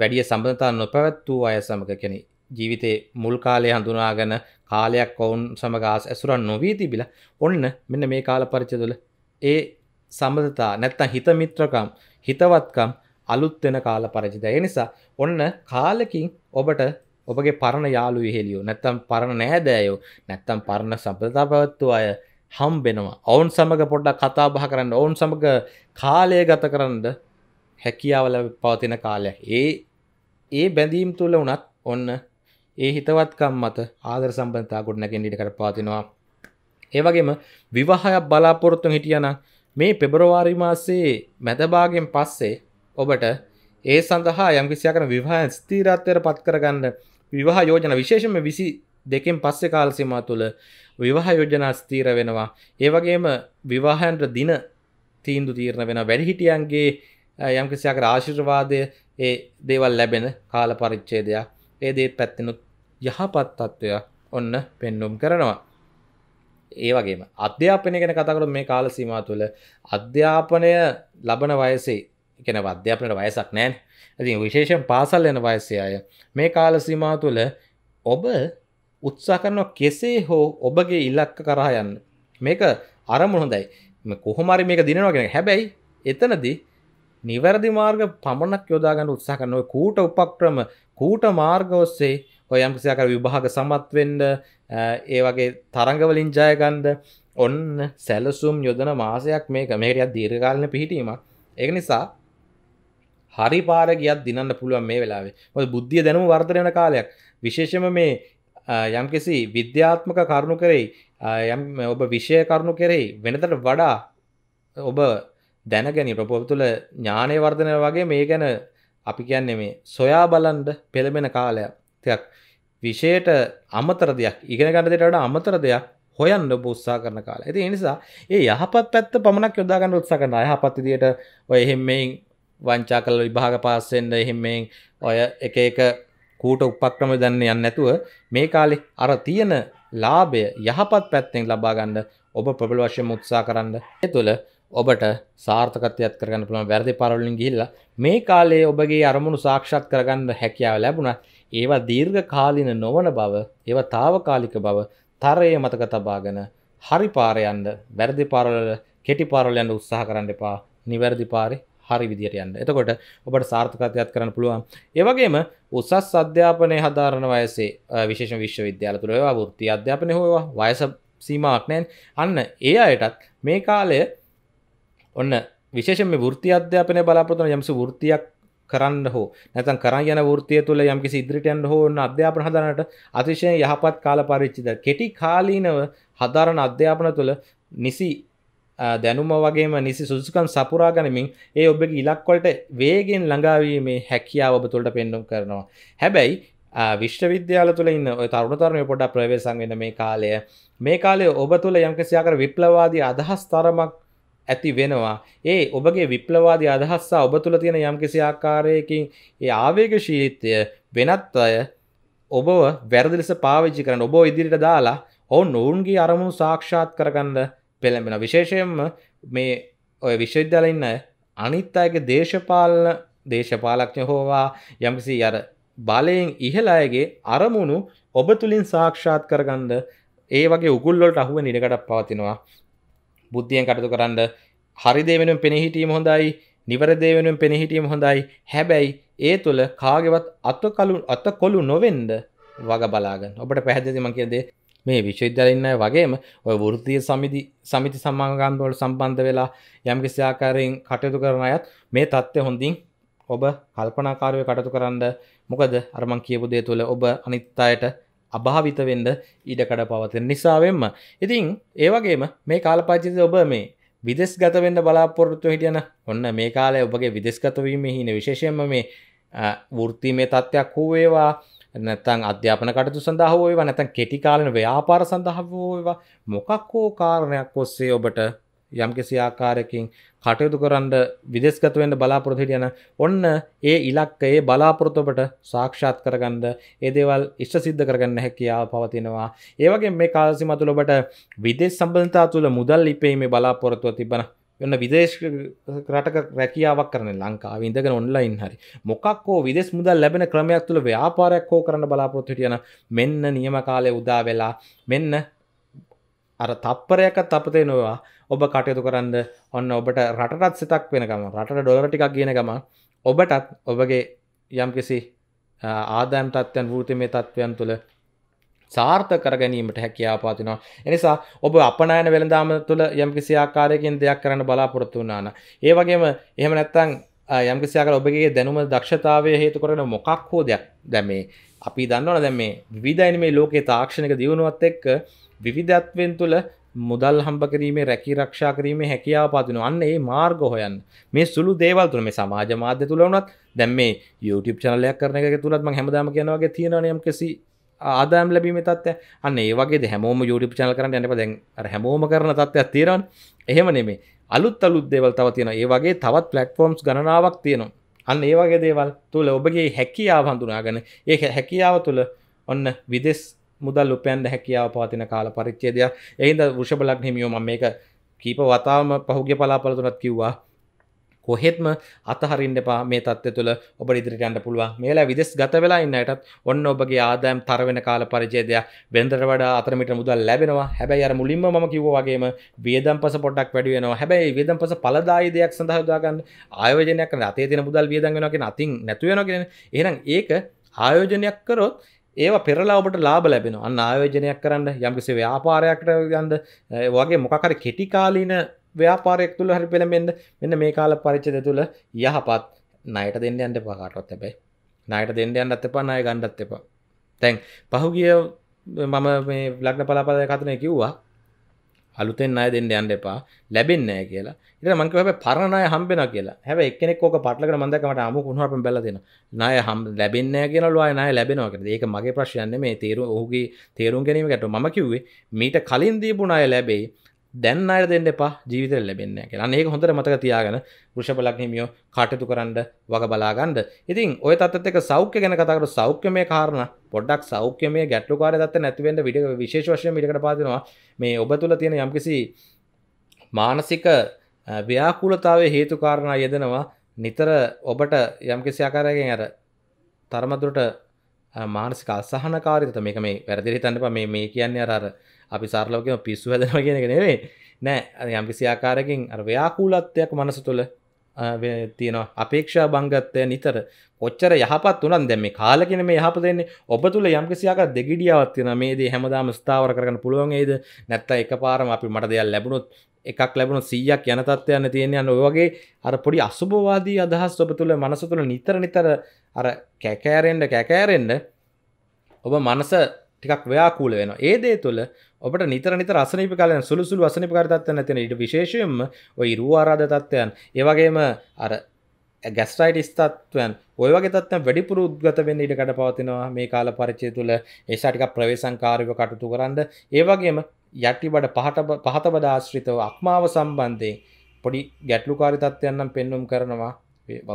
වැඩිය සම්බඳතා නොපැවැත්වූ අය සමග කෙනෙ ජීවිතේ මුල් කාලය හඳුනාගෙන කාලයක් ඔවුන් සමගාස් ඇසුරන් නොවී තිබිල ඔන්න මෙන්න මේ කාල පරිචතුල ඒ සම්බඳතා නැත්තම් හිතමිත්‍රකම් හිතවත්කම් අලුත් වෙන කාල පරචිත. ඒ නිසා ඔන්න කාලෙකින් ඔබට ඔබගේ පරණ යාළුවෝ හෙළියෝ නැත්තම් පරණ නෑදෑයෝ නැත්තම් පරණ සම්බන්ධතා පැවැත්වූ අය හම්බෙනවා ඔවුන් සමඟ පොඩ්ඩක් කතා බහ කරන්න ඔවුන් සමඟ කාලය ගත කරන්න හැකියාවල පවතින කාලයක් ඒ ඒ බැඳීම් තුළ වනත් ඔන්න ඒ හිතවත්කම් මත ආදර සම්බන්තා ගොඩනැකින් ඩිට කර පාතිනවා ඒවගේම විවාහයක් බලාපොරොත්තු හිටියන මේ පෙබරවාරි මාසේ මැදභාගෙන් පස්සේ ඔබට ඒ සඳහා යම්කිසියා කරන විවාහ ස්තීරත්වයට පත් කරගන්න විවාහ යෝජන විශේෂම විසි දෙකෙන් පස්සෙ කාල්සිම තුළ විවාහ යෝජනා ස්තීර වෙනවා ඒවගේම විවාහන්ට දින තීන්දු තීරණ වෙන වැඩිහිටියන්ගේ යම්කිසියක් ආශිර්වාදය ඒ දේවල් ලැබෙන කාල පරිච්චේදයක් ඒ දේ පැත්තිනුත් යහපත් තත්ත්වයක් ඔන්න පෙන්නුම් කරනවා. ඒ වගේම අධ්‍යාපනය ගැන කතකරු මේ කාල සීමා තුළ අධ්‍යාපනය ලබන වයසේ එකන අධ්‍යාපනයට වයසක් නෑන් ඇති විශේෂෙන් පාසල් යන වයසේ අය මේ කාල සීමා තුළ ඔබ උත්සා කරනවා කෙසේ හෝ ඔබගේ ඉල්ලක්ක කරහ යන්න මේක අරම හොඳයි කොහොමරි මේක දිනවාගෙන හැබැයි එතනදී නිවැරදි මාර්ග පමණක් යොදාගන්න උත්සා කරන ඔය කූට උපක්‍රම කූට මාර්ග ඔස්සේ ඔය යම්කිසියාකර විභාග සමත්වෙන්න ඒ වගේ තරඟවලින් ජයගන්ඩ ඔන්න සැලසුම් යොදන මාසයක් මේක මේකරයක් දීර්ඝකාලන පිහිටීමක් ඒක නිසා හරි පාර ගියත් දිනන්න පුළුවන් මේ වෙලාවේ ඔය බුද්ධිය දැනුම වර්ධනයන කාලයක් විශේෂම මේ යම්කිසි විද්‍යාත්මක කරුණු කරෙයි යම් ඔබ විෂය කරුණු කෙරෙයි වෙනතට වඩා ඔබ දැනගැනි ප්‍රපොබ තුළ ඥානය වර්ධනය වගේ මේ ගැන අපි කියන්නේ මේ සොයා බලන්ඩ පෙළබෙන කාලයක් තියක් විෂයට අමතර දෙයක් ඉගෙන ගන්න දෙට අමතර දෙයක් හොයන්න බෝස්සා කරන කාල ඇති නිසා ඒ යහපත් පැත්ත පමණක් යොදාගන්න උත්සා කරන යහපත්තිදියට ඔය එහෙම්මයින් වංචා කල විභාග පාස්සෙන්ද එහෙම්මෙන් ඔය එක එක කූට උපක්‍රම දන්න යන්න නැතුව මේ කාලෙ අර තියෙන ලාභය යහපත් පැත්තෙන් ලබාගන්න ඔබ ප්‍රබල වශයෙන් උත්සා කරන්න ඒ තුළ ඔබට සාර්ථකත්වයක් කරගන්න පුළුවන් වැරදි පරවලින් ගිහිල්ලා මේ කාලේ ඔබගේ අරමුණු සාක්ෂාත් කරගන්න හැකියාව ලැබුණා ඒවා දීර්ඝ කාලින නොවන බව ඒවා తాවකාලික බව තරයේ මතක තබාගෙන හරි පාර යන්න වැරදි පාරවල කෙටි පාරවල යන්න උත්සාහ කරන්න එපා නිවැරදි පාරේ හරි විදිට යන්න එතකොට ඔබට සාර්ථකතයක් කරන්න පුළුවන් ඒවගේම උසස් අධ්‍යාපනය හදාරණ වයසේ විශේෂ විශ්වවිද්‍යාල තුරවා ෘත්ති අධ්‍යාපනය හෝවා වයස සීමක්නෑන් අන්න ඒ අයටත් මේ කාලය ඔන්න විශේෂම ෘති අධ්‍යාපනය බලාපොතන යම්ස ෘතියක් කරන්න හෝ නැතන් කරන් යන ෘතිය තුළ යම්කි ඉදිරිටයන් හෝන්න අධ්‍යාපන හදනට අතිශය යහපත් කාල පරිච්චිද කෙටි කාලීනව හදාරණ අධ්‍යාපන තුළ නිසි දැනුම වගේම නිසි සුදුකම් සපුරා ගනිමින් ඒ ඔබගේ ඉලක්වලට වේගෙන් ළඟාවීමේ හැකියාව ඔබ තුළට පෙන්නුම් කරනවා. හැබැයි විශ්ව විද්‍යාල තුළ ඉන්න තරුණතරමය පොඩ ප්‍රවේශන් වෙන මේ කාලය මේ කාලය ඔබ තුළ යම්කිසියාකර විප්ලවාදී අදහස් තරමක් ඇති වෙනවා ඒ ඔබගේ විප්ලවාදී අදහස්සා ඔබ තුළ තියෙන යම්කිසි ආකාරයකින් ඒ ආවේග ශීලිත්වය වෙනත් අය ඔබව වැරදිලෙස පාවිච්චි කරන ඔබ ඉදිරිට දාලා ඔවුන් ඔවුන්ගේ අරමුණු සාක්ෂාත් කරගන්න පෙළඹෙන විශේෂයෙන්ම මේ ඔය විශ්වවිද්‍යාලඉන්න අනිත් අයගේ දේශපාලන දේශපාලක්ඥ හෝවා යම්කිසි අර බලයෙන් ඉහලායගේ අරමුණු ඔබ තුළින් සාක්ෂාත් කරගන්ඩ ඒ වගේ උගුල්ලොට අහුව නිඩකටක් පවතිනවා බුද්ධියෙන් කටතු කරන්න හරිදේ වෙනුම් පෙනහිටීම හොඳයි නිවරදේ වෙනුම් පෙනහිටීම හොඳයි හැබැයි ඒ තුළ කාගෙවත් අත්ත කලු අත්ත කොළු නොවෙන්ඩ වග බලාගන්න ඔබට පැහැදිදිම කියදේ මේ විශ්වවිද්‍යාලන්න වගේම ඔය වෘතිය සමිති සමිති සමාගන්දවල සම්බන්ධ වෙලා යම්කිසි ආකාරයෙන් කටයුතු කරන අයත් මේ තත්ත්වය හොඳින් ඔබ කල්පනාකාරය කටතු කරන්න මොකද අරමං කියපු දේ තුළ ඔබ අනිත්තායට අභාවිත වෙන්ඩ ඉඩකඩ පවතින නිසාවෙන්ම ඉතිං ඒවගේම මේ කාලපාචිත ඔබ මේ විදෙස් ගතවෙන්න බලාපොරොත්තු හිටියන ඔන්න මේ කාලය ඔබගේ විදෙස්ගතවීම හින විශේෂයම මේ වෘත්ති මේ තත්ත්වයක් වූ වේවා නැතන් අධ්‍යාපන කටතු සඳහා වේවා නැතන් කෙටිකාලන ව්‍යාපාර සඳහා වේවා මොකක්කෝ කාරණයක් ඔස්සේ ඔබට යම් කිසි ආකාරයකින් කටයුතු කරන්න විදේශගත වෙන්න බලාපොරොත්තු හිටියන ඔන්න ඒ ඉලක්කයේ බලාපොරොත්තු ඔබට සාක්ෂාත් කරගන්න ඒ දේවල් ඉෂ්ට සිද්ධ කරගන්න හැකියාව පවතිනවා ඒ වගේ මේ කාලසීමා තුළ ඔබට විදේශ සම්බන්ධතා තුළ මුදල් ඉපීමේ බලාපොරොත්තුව තිබෙනවා වෙන්න විදේශ රටක රැකියාවක් කරන ලංකාව ඉඳගෙන ඔන්ලයින් හරි මොකක්කෝ විදෙස් මුදල් ලැබෙන ක්‍රමයක් තුළ ව්‍යාපාරයක් හෝ කරන්න බලාපොරොත්තුටියන මෙන්න නියම කාලය උදා වෙලා මෙන්න අර තප්පරයක තපතේ නොවා ඔබ කටයුතු කරන්න ඔන්න ඔබට රටත් සිතක් වෙනකම රට ඩොලටික් කියන ගම ඔබටත් ඔබගේ යම්කිසි ආදාම් තත්ත්වයන් වෘතිමේ තත්ත්වයන් තුළ සාර්ථ කරගැනීමට හැකියාපාතිනවා. එනිසා ඔබ අපනෑන වෙළඳාම තුළ යම්කිසි ආකාරයකින් දෙයක් කරන්න බලාපොරොත්තු වනාන. ඒ වගේම එහෙම නැත්තං යම්කිසියාකර ඔබගේ දැනුම දක්ෂතාවය හේතු කරන මොකක් හෝ දෙයක් දැමේ අපි දන්නවන දැ මේ විධයින මේ ලෝකයේ තාක්ෂණක දියුණුවත් එක්ක විවිධත්වෙන් තුළ මුදල් හම්බකිරීමේ රැකි රක්ෂා කිරීමේ හැකියාව පාතින අන්න ඒ මාර්ග හොයන් මේ සුළු දේවල් තුළ මේ සමාජ මාධ්‍ය තුළ වනත් දැම් මේ YouTube චනලයක් කරන එක තුළත්ම හැමදාම කියනවගේ තියෙනනයම් කිසි ආදාම් ලැබීම තත්ය අන්න ඒ වගේ හැමෝම යුඩිප චනල් කරන්න යනප දැන් හැමෝම කරන තත්ත්වයක් තේරවන් එහෙම නෙමේ අලුත් අලුත් දේවල් තව තියෙන ඒ වගේ තවත් පලට්ෆෝම්ස් ගණනාවක් තියෙනවා අන්න ඒ වගේ දේවල් තුළ ඔබගේ හැකියාව හඳුනාගන ඒ හැකියාව තුළ ඔන්න විදෙස් මුදල් උපයන්ද හැකියාව පවතින කාල පරිච්චේදයක් එහින්ද වෘෂබලක් හිමියෝම මේක කීප වතාවම පහුගේ පලාපලතුනත් කිව්වා කොහෙත්ම අතහරින්ට පා මේ තත්ව තුළ ඔබ ඉදිරිටන්ට පුළුවන් මේලා විදෙස් ගත වෙලා ඉන්නයටත් ඔන්න ඔබගේ ආදායම් තරවෙන කාල පරිජයදයක් බෙන්දර වඩා අතරමිට මුදල් ලැබෙනවා හැබැයි අර මුලින්ම ම කිව්වාගේම වියදම් පස පොඩක් වැඩුවෙනවා හැබැයි වියදම් පස පලදායි දෙයක් සඳහදාගන්න ආයෝජනයක් අතේ තින මුදල් වියදගෙනගෙන අතින් නැතුවෙනගෙන එහම් ඒක ආයෝජනයක් කරොත් ඒ පෙරලා ඔබට ලාබ ලැබෙන අන්න ආයෝජනයක් කරන්න යම්කිසි ව්‍යාපාරයක්ට ගන්ද වගේ මොකකර කෙටිකාලීන ව්‍යාපාරයක් තුළ හරි පෙළඹෙන්න්න මෙන්න මේ කාල පරිච්චද තුළ යහපත් නයට දෙන්න අන්ට පකාටොත් ඇබැයි නයට දෙන්නයන් අත්ත පා අය ගණ්ඩත් එපා තැන් පහුගිය මම මේ ලක්න පලාපදය කතනය කිව්වා අලුතෙන් අය දෙන්න අන්න එපා ලැබෙන්නෑ කියලා ඉට මංක හැබ පරණය හම්බෙන කියලා හැබ එකෙක් ෝක පටලක මදකට අම කුණහට බැලදෙන නය හම් ලැබෙන්න කියනලවා නය ලැබෙනවාකට ඒක මගේ ප්‍රශ්යන්න මේ තේරු ඔහුගේ තේරුම් ගැනීමකට ම කිව්වේ මීට කලින් දීපුනාය ලැබෙයි දැන් අයට දෙන්න එපා ජීවිතර ලැබෙන්න කියලන්න ඒ හොඳ මතක තියාගෙන ෘෂපලක්හිමියෝ කටයුතු කරන්න වග බලාගන්න ඉතින් ඔය තත්ක සෞඛ්‍ය ගැන කතකට සෞඛ්‍යමය කාරණ පොඩක් සෞඛ්‍යමය ගැටලු කාර දත් නැතිවෙන්ට විඩික විශේෂවශය මිට පාතිනවා මේ ඔබ තුළ තියෙන යම්කිසි මානසික ව්‍යාකූලතාවේ හේතුකාරණ යෙදෙනවා නිතර ඔබට යම්කිසි ආකාරයගෙන් ඇර තරමදුරට මානසික අසාහනකාරිත මේක මේ වැරදිරි තන්නප මේ මේ කියන්නේ අරර අපි සාරලෝකම පිස්සු හැදනවා කියන එක නෙවේ නෑ යම්කිසි ආකාරකින් අර ව්‍යාකූලත්වයක් මනස තුළ තියෙනවා අපේක්ෂා බංගත්වය නිතර ඔච්චර යහපත් වනන් දැම කාලකෙන මේ යහප දෙන්නේ ඔබ තුළ යම්කිසියාක දෙගිඩියාවත් තියෙන මේදේ හැමදාම ස්ථාවර කරන පුළුවන්ගේද නැත්ත එක පාරම අපි මට දෙයක් ලැබුණොත් එකක් ලැබුණු සීයක් යන තත්ත්වයන්න තියෙන යන්න ඔයගේ අර පොඩි අසුභවාදී අදහස් ඔබ තුළ මනස තුළ නිතර නිතර අර කැකෑරෙන්ඩ කැකෑරෙන්ඩ ඔබ මනස ටිකක් ව්‍යාකූල වෙන ඒ දේ තුළ ඔබට නිතර නිත රසනප කල සුළුසුල් වසනි කරතත්වන තින ඉට විශේෂයෙන්ම ඔයි රූආරාධ තත්ත්වයන් ඒවගේම අර ගැස්ටයිට ස්තත්වයන් ඔයවගේ තත්ව වැඩිපුර උද්ගත වෙන්න ඉඩකට පවතිනවා මේ කාල පරිචය තුළ ඒසාටික ප්‍රවේසංකාරව කටුතු කරන්න ඒවගේම යටටිබට පහට පහතබදාශ්‍රිතව අක්මාව සම්බන්ධයෙන් පොඩි ගැටලුකාරිතත්වයන්නම් පෙන්නුම් කරනවා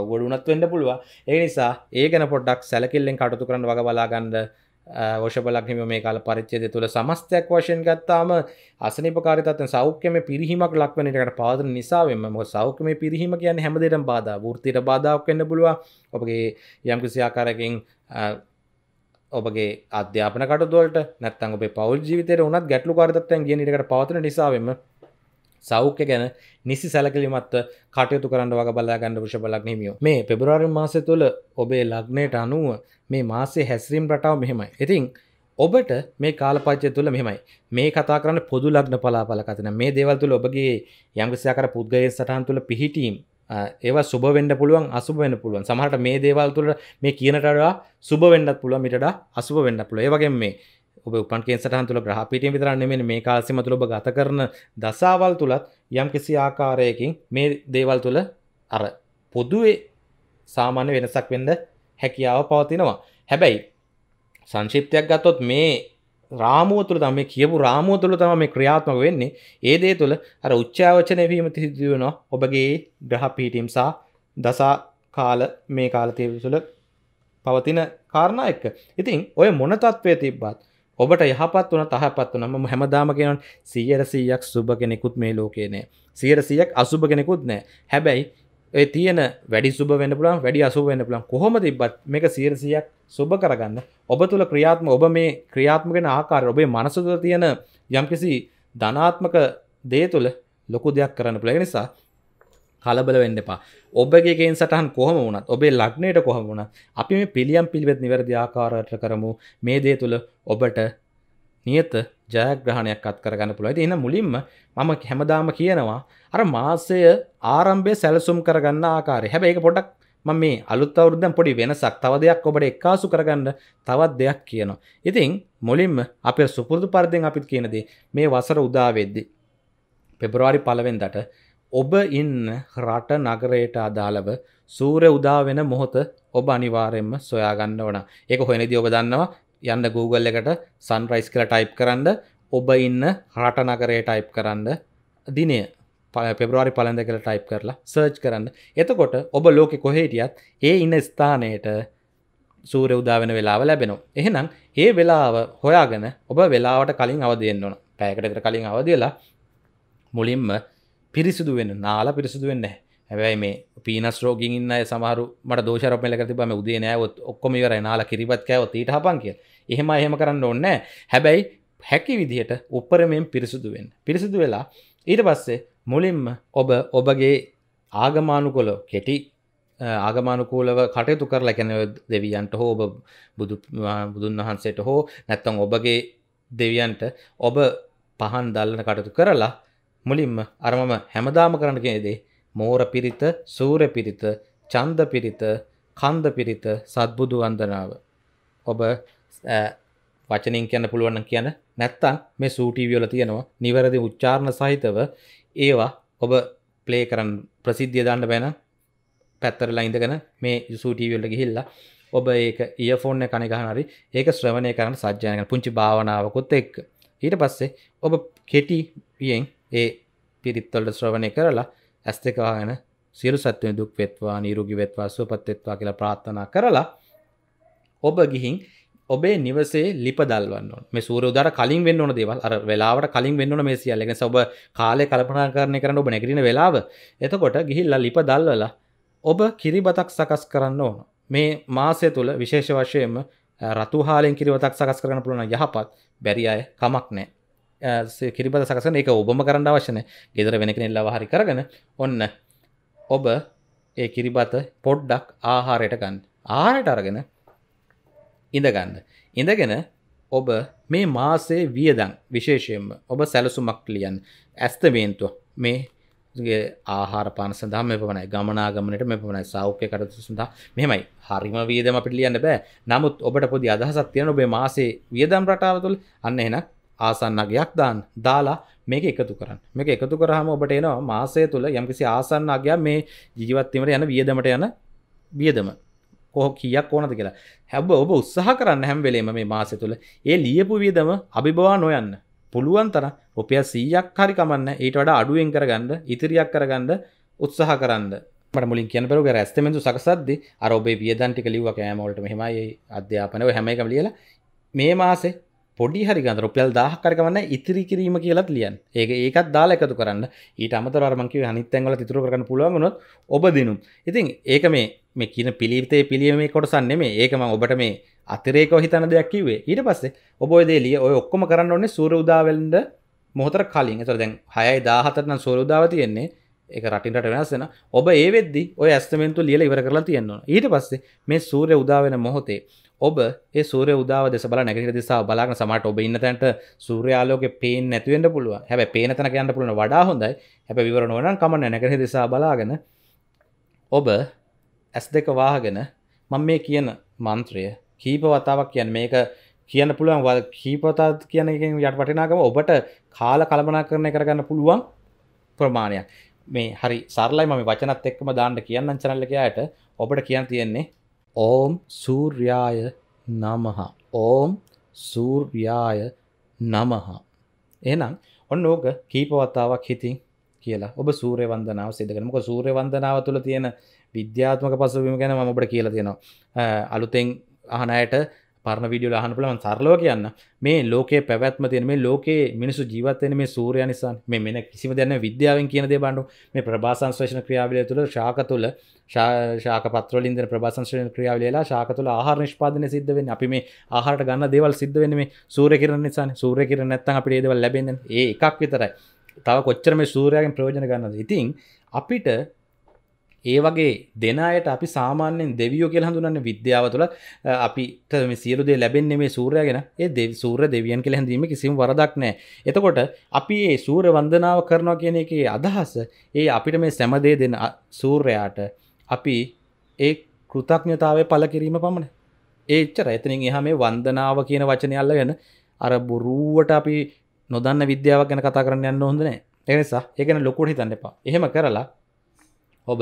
වගඩුනත් වෙන්න පුළුව ඒ නිසා ඒගන පොඩක් සැලකිල්ලෙන් කටුතු කරන්න වග බලාගන්න වශපලක් හිම මේ කාල පරිච්චේද තුළ සමස්තයක් වශයෙන් ගත්තාම අසනිපකාරිතත්ව සෞඛ්‍යම පිරිහිමක් ලක්වනටකට පාදන නිසාවෙන් ම සෞඛ්‍යම පිරිහිම කියන හැමදට බාධ ෘතියට බාධාවක් කන්න පුළුව ඔපගේ යම්කිසියාකාරකින් ඔබගේ අධ්‍යාපනකට දොලට නැත්තන් ඔබේ පවල් ජීවිතයට උනත් ගැටලු කාරතත්වයන් ගෙනනිට පවතන නිසාවෙන්ම සෞඛ්‍ය ගැන නිසි සැලකිලිමත්ව කටයුතු කරන්න වග බලා ගන්න විෂ බලක් හිමියෝ මේ පෙබරවාරි මාසය තුළ ඔබේ ලග්නයට අනුව මේ මාසේ හැස්රීම් රටාව මෙහෙමයි ඉතිං ඔබට මේ කාලපච්චය තුළ මෙමයි මේ කතා කරන්න පොදු ලක්න පලාපල කතන මේ දේවල් තුළ ඔබගේ යංගසයකර පුද්ගය සටහන් තුළ පිහිටීම් ඒව සුබ වෙන්ඩ පුළුවන් අසුබ වෙන්න පුළුවන් සමහට මේ දේවල් තුළ මේ කියනටඩා සුබ වෙන්නත් පුළුව මිට අසුබ වෙන්න පුළුව ඒවගේ මේ ඔබ උපන්ගේ සටහන් තුළ ග්‍රහපිටිය විතර නෙමෙයි මේ කාලසීම තුළ ඔබ ගත කරන දසාවල් තුලත් යම් කිසි ආකාරයකින් මේ දේවල් තුළ අර පොදුවේ සාමාන්‍ය වෙනසක් වෙන්න හැකියාව පවතිනවා. හැබැයි සංශිප්තයක් ගත්තොත් මේ රාමුව තුළ තම කියපු රාමුව තුළ තම මේ ක්‍රියාත්මක වෙන්නේ ඒ දේ තුළ අර උච්චාවචනය වීම තිසිදුවෙනවා ඔබගේ ග්‍රහ පිහිටීම් සහ දසා කාල මේ කාලතය තුළ පවතින කාරණා එක්ක ඉතින් ඔය මොන තත්ත්වය තිබ්බත් ඔබට යහපත් වන තහපත් වනම හැමදාම කියෙනන් සියර සීයක් සුභ කෙනෙකුත් මේ ලෝකේනෑ සියර සියක් අසුභ කෙනෙකුත් නෑ හැබැයි ඒ තියෙන වැඩි සුබ වෙන පුලන් වැඩි අසු වෙන පුලන් කොහොම තිබත් මේක සීරසියක් සුභ කරගන්න ඔබ තුළ ක්‍රියාත්ම ඔබ මේ ක්‍රියාත්මගෙන ආකාර ඔබේ මනසුද තියෙන යම්කිසි ධනාත්මක දේ තුළ ලොකු දෙයක් කරන්න පුළ නිසා කලබල වෙන්න එපා ඔබගේගෙන් සටහන් කොහම වුණත් ඔබේ ලක්නයට කොහම වුණ අපි මේ පිළියම් පිළිවෙත් නිවැරදි ආකාරයට කරමු මේ දේ තුළ ඔබට නියත ජයග්‍රහණයක් අත් කරගන්න පුළුව ඇති එන්න මුලින්ම මම හැමදාම කියනවා අර මාසය ආරම්භය සැලසුම් කරගන්න ආකාරය හැබැ එක පොඩක් ම මේ අලුත් අවුරුද්දන් පොඩි වෙනසක් තව දෙයක් ඔබට එක්කාසු කරගන්න තවත් දෙයක් කියනවා. ඉතින් මුලින්ම අප සුපුරදු පරදිෙන් අපිත් කියනදේ මේ වසර උදාවෙද්දි. පෙබරවාරි පලවෙන්දට ඔබ ඉන්න රට නගරයට අදාළව සූර උදාවෙන මොහොත ඔබ අනිවාරයෙන්ම සොයාගන්න ඕන ඒක හොනදි ඔබ දන්නවා යන්න Google එකට සන්රයිස් කළ ටයිප් කරන්න ඔබ ඉන්න රට නගරේ ටයිප් කරන්න දිනය පෙබරවාරි පලඳ කළ ටයිප් කරලා සර්ච් කරන්න එතකොට ඔබ ලෝකෙ කොහේටියත් ඒ ඉන්න ස්ථානයට සූර උදාවෙන වෙලාව ලැබෙනවා එහෙනම් ඒ වෙලාව හොයාගෙන ඔබ වෙලාවට කලින් අවදයෙන්න්නවන පෑකටකට කලින් අවදලා මුලින්ම පිරිසිදු වෙන නාලා පිරිසිදු වෙන්න හැබැයි මේ පීනස් රෝගින් ඉන්න සමහරු මට දෝෂරපමල කරති බම උදේ නෑවත් ඔක්කොම ඉවරයි නාලා කිරිබත් කෑවත් ඊට හපන් කිය එහෙම එහෙම කරන්න ඕන්නෑ හැබැයි හැකි විදිහට උපරමෙන් පිරිසුදු වෙන්න පිරිසිදු වෙලා ඊට පස්සේ මුලින්ම ඔබ ඔබගේ ආගමානුකොල කෙටි ආගමානුකූලව කටයුතු කරලා කැනව දෙවියන්ට හෝ ඔබ බුදු බුදුන් වහන්සේට හෝ නැත්තම් ඔබගේ දෙවියන්ට ඔබ පහන් දල්ලන කටතු කරලා මුලින්ම අරමම හැමදාම කරන්න කියනදේ මෝර පිරිත සූර පිරිත චන්ද පිරිත කන්ද පිරිත සත්බුදු වන්දනාව ඔබ වචනින් කියන්න පුළුවන් කියන නැත්තන් මේ සූටීවියල තියෙනවා නිවැරදි උච්චාරණ සහිතව ඒවා ඔබ ප්ලේ කරන්න ප්‍රසිද්ධිය දාන්න බැන පැත්තරලා ඉඳගෙන මේ සූටීවියල්ල ගිහිල්ලා ඔබ ඒක ඉයෆෝන්න කනිගහනරි ඒක ශ්‍රවණය කරන්න සජ්‍යයන පුංචි භාවනාවකොත් එක් ඊට පස්සේ ඔබ කෙටි පියෙන් ඒ පිරිත්වලට ශ්‍රවණය කරලා ඇස් දෙක වහගෙන සියලු සත්වයන් දුක් වෙත්වා නිරෝගී වෙත්වා සුවපත් වෙත්වා කියලා ප්‍රාර්ථනා කරලා ඔබ ගිහින් ඔබේ නිවසේ ලිප දල්වන්න මේ සූර උදාර කලින් වෙන්න ඕන දේවල් අර වෙලාවට කලින් වෙන්න ඕන මේ සියල්ල ඒ නිසා ඔබ කාලේ කල්පනා කරන කරන ඔබ නැගිටින වෙලාව එතකොට ගිහිල්ලා ලිප දල්වලා ඔබ කිරිබතක් සකස් කරන්න ඕන මේ මාසය තුල විශේෂ වශයෙන්ම රතු හාලෙන් කිරිබතක් සකස් කරන්න පුළුවන් යහපත් බැරි අය කමක් නැහැ කිරිබද සකසන එක ඔබම කරන්න අවශ්‍යන ගෙදර වෙන කෙනෙල්ල හරි කරගන ඔන්න ඔබ ඒ කිරිබත පොඩ්ඩක් ආහාරයට ගන්න ආහාරයට අරගෙන ඉඳගන්න ඉඳගෙන ඔබ මේ මාසේ වියදං විශේෂයෙන්ම ඔබ සැලසුමක් ලියන් ඇස්තමේන්තුව මේ ආහාර පාන සඳහම පමණයි ගමනාගමනට මෙ පමණයි සෞඛ්‍ය කරතු සඳහා මෙමයි හරිම වියදම පිට ලියන්න බෑ නමුත් ඔබට පොදි අදහසක් තියෙන ඔබේ මාසේ වියදම් රටාව තුළ අන්න එනක් ආසන්නගයක් දාන්න දාලා මේක එකතු කරන්න මේක එකතු කරහම ඔබට එනවා මාසය තුළ යම්කිසි ආසන්න අගයක් මේ ජීවත්වීමට යන වියදමට යන වියදම කොහ කියක් ඕනද කියලා හැබ ඔබ උත්සාහ කරන්න හැම් වෙලේම මේ මාසය තුළ ඒ ලියපු වියදම අභිබවා නොයන්න පුළුවන් තර ඔපය සීයක් හරි කමන්න ඊට වඩා අඩුවෙන් කරගන්න ඉතිරියක් කරගන්න උත්සාහ කරන්න මුලින් කියන පෙරු රැස්තමෙන්තු සකසද්දි අරඔබේ වියදන්ටික ලිව කෑමෝලට මෙහමයි අධ්‍යාපනව හැමයි කම ලියලා මේ මාසේ පොඩි හරි ගන්තර රුපියල් දාහක් කරගන්න ඉතිරි කිරීම කියලත් ලියන් ඒක ඒකත් දාලා එකතු කරන්න ඊට අමතරමංකිව අනිත්තැන්වල තිතුර කරන්න පුළුවන්ගනොත් ඔබ දිනුම් ඉතින් ඒක මේ මේ කියන පිළිවිතේ පිළියීමේ කොටසන්නේ මේ ඒකම ඔබට මේ අතිරේක හිතන දෙයක් කිවේ ඊට පස්සේ ඔබෝදේලිය ඔය ඔක්කොම කරන්න ඔන්නේ සූර උදාවෙන්ඩ මොහතර කලින් එතර දැන් හයයි දාහතරන සෝර උදාව තියෙන්නේ එක රටින්ට වෙනස්සෙන ඔබ ඒවෙද ඔය ඇස්තමෙන්තු ලියල ඉවර කරලා තියෙන්නවා ඊට පස්සේ මේ සූරය උදාවෙන මොහොතේ ඔබ ඒ සූර උදාව දෙස බල නැගට දිසා බලාග සමට ඔබ ඉන්න තැන්ට සූරයාලෝක පේෙන් නැතිවෙන්ට පුළුව හැබ පේනතන කියන්න පුළුව වඩා හොඳයි හැබ විවරණවන කමන්න නැගට දිසා බලාගෙන ඔබ ඇස් දෙක වාහගෙන මං මේ කියන මන්ත්‍රය කීප වතාවක් කියන්න මේක කියන්න පුළුවන් වල් කීපතාත් කියන එකින් යට වටිනාකම ඔබට කාල කළමනා කරණය කරගන්න පුළුවන් ප්‍රමාණයක් මේ හරි සරලයි මම වචනත් එක්කම දාන්න කියන්න චනල්ලකයායට ඔබට කියන්න තියෙන්නේ ඕම් සූර්යාය නමහා ඕම් සූර්යාය නමහා එනම් ඔන්න ඕක කීපවතාවක් හිතින් කියලා ඔබ සූරය වන්දනාව සිදකනමක සූරය වන්දනාව තුළ තියෙන විද්‍යාත්මක පසුවීම ගැන මඔබට කියලා තියෙනවා අලුතෙන් අහනයට පරණ විඩිය ලාහන පුලමන් සරලෝ කියන්න මේ ලෝකේ පැවැත්ම තියෙන මේ ලෝකේ මිනිසු ජීවත්වෙන මේ සූරය නිසා මේ මෙන කිසිම දැන විද්‍යාවෙන් කියන දේ බණ්ඩු මේ ප්‍රභාසංශ්‍රේෂණ ක්‍රියාවලිය තුළ ශාක තුළ ශාක පත්‍රලින්ද ප්‍රභාසංශ්‍රයන ක්‍රියාවලලා ශාක තුළ ආහාර නිෂ්පාදන සිද්ධ වෙන අපි මේ ආහාට ගන්න දේවල් සිද්ධ වෙන මේ සූර කරන නිසා සූර කරන නැත්තන් අපි ඒදවල් ලැබෙන ඒ එකක් විතරයි තව කොච්චර මේ සූරයගෙන් ප්‍රෝජන ගන්න ඉතින් අපිට ඒ වගේ දෙන අයට අපි සාමාන්‍යෙන් දෙවියෝ කියලා හඳුනන්න විද්‍යාව තුළ අපිට සියලුදේ ලැබෙන්නේ මේ සූරයගෙන ඒ දෙ සූර දෙවියන් කෙළ හැඳීම කිසිම වරදක් නෑ එතකොට අපි ඒ සූර වන්දනාව කරනවා කියන එක අදහස ඒ අපිට මේ සැමදේ දෙන සූර්යාට අපි ඒ කෘතඥතාවය පල කිරීම පමණ ඒච්චර එතනින් එහා මේ වන්දනාව කියන වචනයල්ල ගැන අර බොරුවට අපි නොදන්න විද්‍යාවක් ගැන කතා කරන්න යන්න හොඳ නෑ එනිසා ඒගැන ලොකුට හිතන්න එපා එහෙම කරලා ඔබ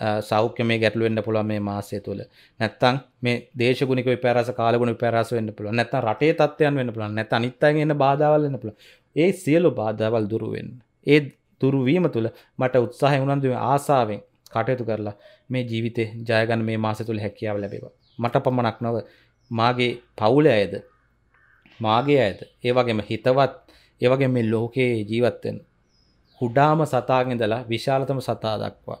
සෞඛ්‍යමය ගැටලුවෙන්න්න පුළුව මේ මාසය තුළ නැත්තං මේ දේශගුණික පැරස කාලගුණ පැරස වන්න පුළ නැත රටේ තත්වයන් වන්න පුළන් නැත අනිත්තගන්න බාධාවල්ලන්න පුළ ඒ සියලු බාධාවල් දුරුවෙන් ඒ දුරුවීම තුළ මට උත්සාහ උනන්දුව ආසාාවෙන් කටයුතු කරලා මේ ජීවිතය ජයගන් මේ මාස තුළ හැකියාව ලැබේවා මට පමණක් නොව මාගේ පවුල ඇයද මාගේ ඇද ඒවගේම හිතවත් ඒවගේ මේ ලෝකයේ ජීවත්වෙන් කුඩාම සතාගෙදලා විශාලතම සතා දක්වා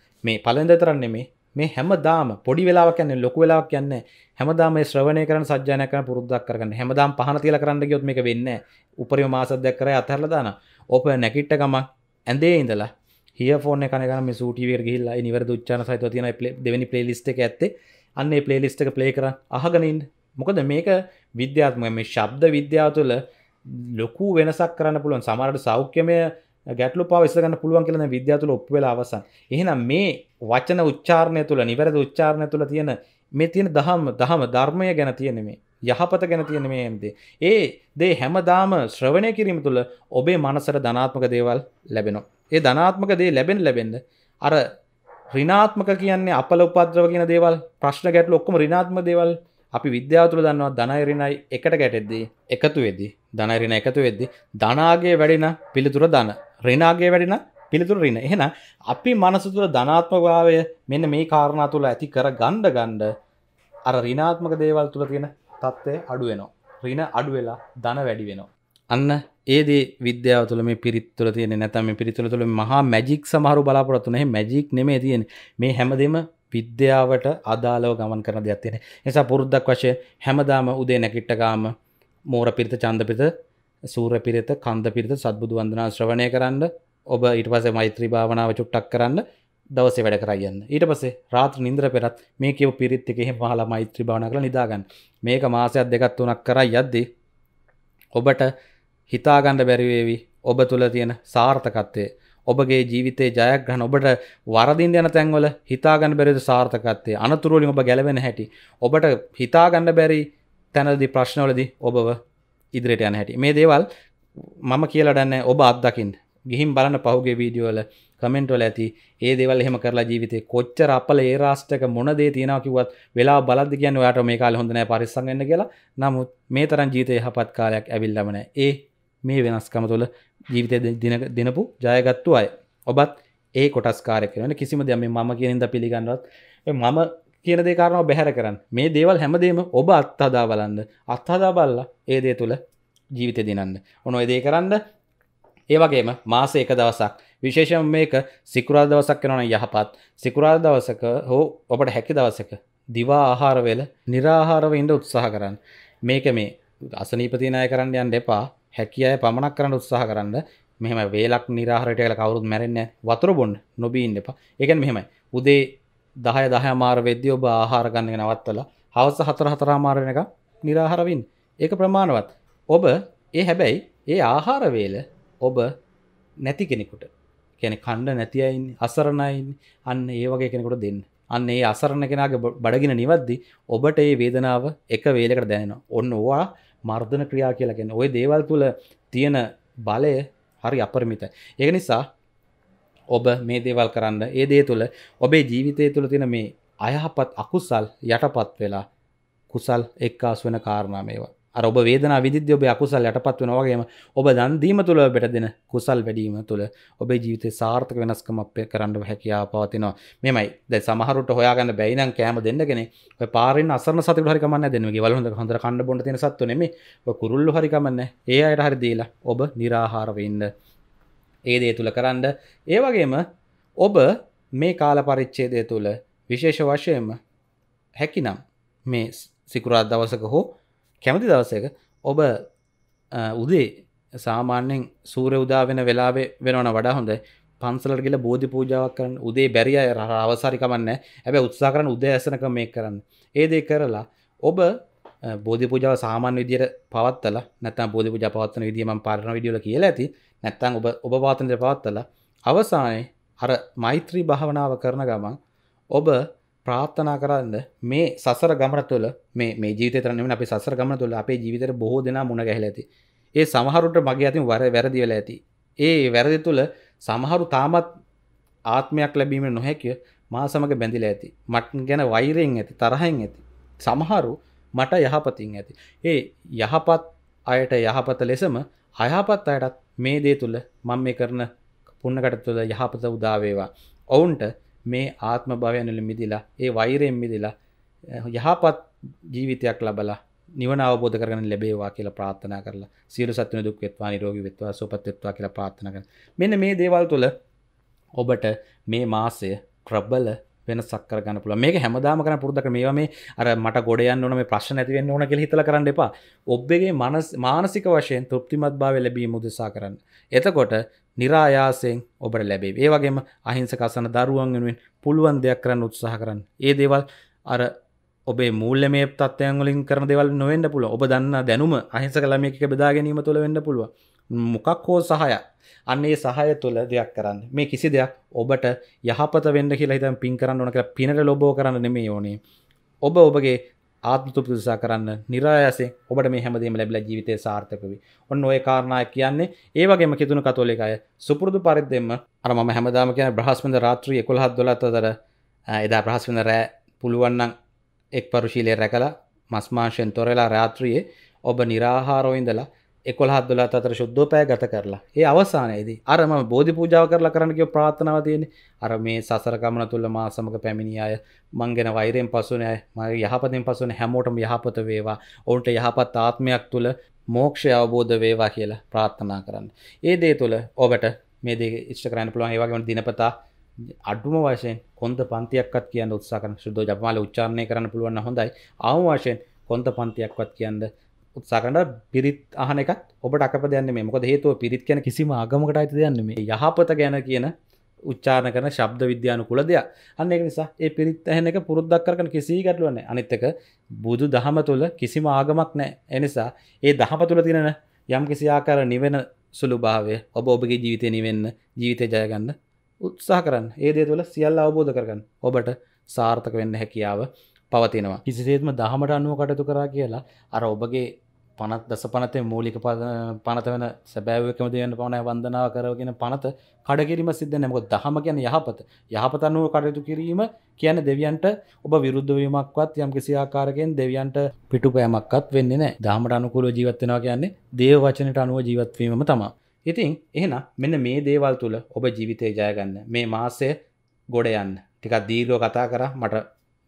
මේ පලඳ තරන්නේ මේ මේ හැමදාම පොඩි වෙලාවක් කියන්නේ ලොකු වෙලාවක් කියන්නේ හැමදාම මේ ශ්‍රවණය කරන සජ්ජායනා කරන පුරුද්දක් කරගන්න හැමදාම පහන තියලා කරන්න ගියොත් මේක වෙන්නේ නැහැ උපරිම මාසක් දෙක කරේ අතහැරලා දානවා ඕප නැකිට්ට ගම ඇඳේ ඉඳලා හියෆෝන් එක කනගෙන මේ සූ ටීවී එකට ගිහිල්ලා ඒ නිවැරදි උච්චාරණ සහිතව තියෙන දෙවෙනි ප්ලේලිස්ට් එක ඇත්තේ අන්න ඒ ප්ලේලිස්ට් එක ප්ලේ කරන් අහගෙන ඉන්න මොකද මේක විද්‍යාත්මක මේ ශබ්ද විද්‍යාව තුළ ලොකු වෙනසක් කරන්න පුළුවන් සමහරට සෞඛ්‍යමය ගැටලු පවස්සගන්න පුළුවන් කියලන විද්‍යාතුල ඔප්පු වෙලා අවසන් එහෙනම් මේ වචන උච්චාරණය තුළ නිවැරදි උච්චාරණය තුළ තියෙන මේ තියෙන දහම් දහම ධර්මය ගැන තියෙන මේ යහපත ගැන තියෙන මේ දේ ඒ දේ හැමදාම ශ්‍රවණය කිරීම තුළ ඔබේ මනසට ධනාත්මක දේවල් ලැබෙනවා ඒ ධනාත්මක දේ ලැබෙන ලැබෙන්ද අර රිනාත්මක කියන්නේ අපල උපද්‍රව කියන දේවල් ප්‍රශ්න ගැටලු ඔක්කොම රිනාත්ම දේවල් අපි විද්‍යාතුල දන්නවා ධනයිරිණයි එකට ගැටෙද්දී එකතු වෙදි ධනයිරිණ එකතු වෙද්දි ධනාගේ වැඩෙන පිළිතුර දන රිනාගේ වැඩෙන පිළිතුර රින එහෙන අපි මනසතුර ධනාත්මභාවය මෙන්න මේ කාරණා තුළ ඇති කර ගණ්ඩ ගණ්ඩ අර රිනාත්මක දේවල් තුළ තියෙන තත්ත්වය අඩුවෙනවා රින අඩුවෙලා ධන වැඩි වෙනවා අන්න ඒදේ විද්‍යාව තුළ මේ පිරිත්තුල තියෙන නැතම පිරිතුල තුළ මහා මැජික් සමහරු බලාපොරත්තුනේ මැජික් නෙමේ තියෙන මේ හැමදම විද්‍යාවට අදාලව ගමන් කරන දෙයක් තියෙන නිසා පුරුද්දක් වශය හැමදාම උදේ නැකිට්ටකාම මෝර පිරිත චන්ද පිරිත සූර පිරිත කන්ද පිරිත සත්බුදු වන්දනා ශ්‍රවණය කරන්න ඔබ ඊට පසේ මෛත්‍රී භාවනාව චුට්ටක් කරන්න දවසේ වැඩ කරයන්න ඊට පසේ රාත්‍ර නින්ද්‍ර පෙරත් මේ කියව පිරිත් එකෙ මහලා මෛත්‍රී භාවන කළ නිදාගන්න මේක මාසයක් දෙකත් වනක් කරයි යද්දී ඔබට හිතාගණ්ඩ බැරිවේවි ඔබ තුළ තියෙන සාර්ථකත්වය ඔබගේ ජීවිතේ ජයක් ගන්න ඔබට වරදින් යන තැන්වල හිතාගන්න බැරිද සාර්ථකත්වය අනතුරුවලින් ඔබ ගැලවෙන හැටි ඔබට හිතාගන්න බැරි තැනදි ප්‍රශ්නවලදී ඔබව ඉදිරියට යන හැටි මේ දේවල් මම කියලටන්න ඔබ අත්දකින් ගිහිම් බලන්න පහුගේ වීඩියෝල කමෙන්ටොල ඇති ඒ දෙවල් එහෙම කරලා ජීවිතේ කොච්චර අපල ඒ රාෂ්ටක මොනදේ තියෙනවා කිව්වත් වෙලා බලද්ද කියන්න ඔයාට මේ කාලේ හොඳ නැහැ පරිස්සම් වෙන්න කියලා නමුත් මේ තරම් ජීවිතේ යහපත් කාලයක් ඇවිල්ලාම නැහැ ඒ මේ වෙනස්කම තුළ ජීවිතය දින දිනපු ජයගත්තු අය ඔබත් ඒ කොටස්කාරය කරන කිසිම දෙයක් මේ මම කියනින්ද පිළිගන්නවත් මම කියන දේ කාරණාව බැහැර කරන්න මේ දේවල් හැමදේම ඔබ අත්හදා බලන්න අත්හදා බලලා ඒ දේ තුළ ජීවිතය දිනන්න ඔනො දේ කරන්න ඒවගේම මාස එක දවසක් විශේෂම මේක සිකුරා දවසක් වෙනවන යහපත් සිකුරා දවසක හෝ ඔබට හැකි දවසක දිවා ආහාරවෙල නිරාහාරව ඉන්ඩ උත්සාහ කරන්න මේක මේ අසනීපතිනය කරන්න යන් දෙපා හැකි අය පමණක් කරන්න උත්සාහ කරන්න මෙහම වේලක් නිරහරට කල කවරුත් මැරෙන්න වතුර බොන්ඩ නොබීන් දෙපා එකන් මෙහෙමයි උදේ දහය දහය මාර වෙද්‍යෝ බාහාර ගන්නක නවත්තල හවස හතර හතරා මාරණ එක නිරාහරවින් ඒක ප්‍රමාණවත් ඔබ ඒ හැබැයි ඒ ආහාරවේල ඔබ නැති කෙනෙකුට කැන කණ්ඩ නැතියින් අසරණයින් අන්න ඒ වගේ කෙනෙකුට දෙන්න අන්න ඒ අසරණ කෙනගේ බඩගෙන නිවද්දි ඔබට ඒ වේදනාව එක වේලකට දැනෙන ඔන්න ඕවා මර්ධන ක්‍රියා කියලගෙන ඔය දේවල් තුළ තියෙන බලය හරි අපරමිත ඒක නිසා ඔබ මේ දේවල් කරන්න ඒ දේ තුළ ඔබේ ජීවිතය තුළ තින මේ අයහපත් අකුසල් යටපත් වෙලා කුසල් එක්කාස් වෙන කාරණා මේවා අර ඔබ වේදන විදිද්‍ය ඔබ අකුසල් යටපත් වෙන වගේම ඔබ දන්දීම තුළ බෙට දෙන කුසල් වැඩීම තුළ ඔබේ ජීවිතය සාර්ථක වෙනස්කම අපේ කරන්න හැකියා පවතිනවා මෙමයි දැ සමහරුට හොයාගන්න බැයිනම් කෑම දෙන්න කෙනෙ පාරෙන් අසරන සතු හරිකමන්න දෙනගේ වලහඳ හඳර කණඩ බොඩ තින සත්වනෙම කුරුල්ලු හරිකමන්න ඒ අයට හරි දීලා ඔබ නිරාහාරවෙන්න ඒ දේ තුළ කරන්න ඒවගේම ඔබ මේ කාල පරිච්චේදය තුළ විශේෂ වශයෙන්ම හැකිනම් මේ සිකුරාත් දවසක හෝ කැමති දවසක ඔබ උදේ සාමාන්‍යෙන් සූර උදා වෙන වෙලාවේ වෙනවන වඩා හොඳ පන්සලට ගිල බෝධි පූජාවක් කරන්න උදේ බැරිය අවසාරිකමන්න ඇබ උත්සා කරන උදේ ඇසනක මේ කරන්න ඒදේ කරලා ඔබ බෝධි පූජාව සාමාන්‍ය විදියට පවත්තලා නැත්නම් බෝධි පූජා පවත්වන විදිය මම පාරන වීඩියෝ වල කියලා ඇති නැත්නම් ඔබ ඔබ පවත්වන විදිය පවත්තලා අවසානයේ අර මෛත්‍රී භාවනාව කරන ගමන් ඔබ ප්‍රාර්ථනා කරන්න මේ සසර ගමන තුළ මේ මේ ජීවිතය තරන්නේ නෙමෙයි අපේ සසර ගමන තුළ අපේ ජීවිතේට බොහෝ දෙනා මුණ ගැහිලා ඇති. ඒ සමහරුට මගේ අතින් වර වැරදි වෙලා ඇති. ඒ වැරදි තුළ සමහරු තාමත් ආත්මයක් ලැබීම නොහැකිය මා සමග බැඳිලා ඇති. මට ගැන වෛරයෙන් ඇති, තරහෙන් ඇති. සමහරු මට යහපතින් ඇති ඒ යහපත් අයට යහපත ලෙසම අයහපත් අයටත් මේ දේ තුළ මං මේ කරන පුන්නකට තුළ යහපත උදාවේවා ඔවුන්ට මේ ආත්ම භවයනල මිදිලා ඒ වෛරයෙන් මිදිලා යහපත් ජීවිතයක් ලබලා නිවන අවබෝධ කරන ලැබේවා කියලා ප්‍රාත්ථනා කරලා සියලු සත්වන දුක් වෙත්වා නිරෝගී වෙත්වා සුවපත්ත්වා කියලා ප්‍රාර්ථනා කරන මෙන්න මේ දේවල් තුළ ඔබට මේ මාසය ප්‍රබල වෙනසක් කරගන්න පුළ මේ හැමදාම කරන පුරදක මේවා මේ අර මට ගොඩයන් ඕන මේ ප්‍රශ්න ඇතිවෙන්න ඕන කෙ හිතල කරන්න එපා ඔබ්බගේ මනස් මානසික වශයෙන් තෘප්තිමත් භාව ලැබී මුදසා කරන්න එතකොට නිරායාසයෙන් ඔබට ලැබේ ඒ වගේම අහිංසකසන දරුවන් වෙනුවෙන් පුළුවන් දෙයක් කරන්න උත්සාහ කරන්න ඒ දේවල් අර ඔබේ මුල්ල මේ තත්වයන්ගලින් කරන දෙවල් නොවෙන්න පුළ ඔබ දන්න දැනුම අහිංසක ළමයක බෙදා ගැනීම තුළ වෙන්න පුළුව මොකක් හෝ සහයක් අන්නේ සහය තුළ දෙයක් කරන්න මේ කිසි දෙයක් ඔබට යහපත වෙන්න කියලා හිතන් පින් කරන්න ඕන කියලා පිනට ලොබෝ කරන්න නෙමෙයි ඕනේ ඔබ ඔබගේ ආත්මතුප දෙසා කරන්න નિરાයසෙන් ඔබට මේ හැමදේම ලැබිලා ජීවිතේ සාර්ථක වෙයි. ඔන්න ඔය කාරණා කියන්නේ ඒ වගේම කිතුණු කතෝලික අය සුපුරුදු පරිද්දෙන්ම අර මම හැමදාම කියන බ්‍රහස්පතින්දා රාත්‍රී 11 12 අතර එදා බ්‍රහස්පතින්දා රෑ පුළුවන් නම් එක් පරුශීලයේ රැකලා මස් මාංශයෙන් තොරලා රාත්‍රියේ ඔබ निराහාරව ඉඳලා එකොළහත් දොලත් අතර ශුද්ධෝපය ගත කරලා ඒ අවසානයේදී අරම බෝධි පූජාව කරලා කරන්න කියව ප්‍රාර්ථනාව තියෙන අර මේ සසර ගමන තුල මා සමග පැමිණි අය මං ගැන වෛරයෙන් පසුන අය මගේ යහපතෙන් පසුන හැමෝටම යහපත වේවා ඔවුන්ට යහපත් ආත්මයක් තුල මෝක්ෂය අවබෝධ වේවා කියලා ප්‍රාර්ථනා කරන්න. ඒ දේ තුල ඔබට මේ දේ ඉෂ්ට කරන්න පුළුවන් ඒ වගේම දිනපතා අඩුම වශයෙන් කොන්ද පන්තියක්වත් කියන්න උත්සාහ කරන සුද්ධෝ ජපමාල උච්චාරණය කරන්න පුළුවන් හොඳයි. ආම වශයෙන් කොන්ද පන්තියක්වත් කියන්න උත්සාකරට පිරිත් අහනක ඔබට අප දැන මොක හේතුව පිරිත් කියන කිසිම ආගමකට අයිති දයන්න මේ යහපත ගැන කියන උච්චාන කරන ශබ්ද විද්‍යාන කුල දෙයක් අන්න එක නිසා ඒ පිරිත් ඇහනක පුරුද්දක් කරන කිසිකටලුවන අනිත්තක බුදු දහම තුළ කිසිම ආගමක් නෑ එනිසා ඒ දහම තුළ තිනෙන යම් කිසිආකාර නිවෙන සුළු භාවය ඔබ ඔබගේ ජීවිතය නිවෙන්න ජීවිතය ජයගන්න උත්සා කරන්න ඒ දේ තුළ සියල්ල අවබෝධ කරගන්න ඔබට සාර්ථක වෙන්න හැකියාව පවතිනවා කිසිසේත්ම දහමට අනුව කටතු කරා කියලා අර ඔබගේ පනත් දස පනතේ මූලික පද පනත වන සැබෑවකම දයන්න පවනය වන්දනාව කරගෙන පනත කඩකිරීම සිද්ධ නැමකො දහම කියන යහපත යහපත අනුව කටයුතු කිරීම කියන දෙවියන්ට ඔබ විරුද්ධවීමක්වත් යම් කිසිආකාරකෙන් දෙවියන්ට පිටු පෑමක්වත් වෙන්න නෑ දහමට අනුකූල ජීවත්වෙනවා කියන්නේ දේව වචනට අනුව ජීවත්වීම තමා ඉතින් එහෙන මෙන්න මේ දේවල් තුළ ඔබ ජීවිතය ජයගන්න මේ මාසය ගොඩ යන්න ටිකක් දීර්ලෝ කතා කර මට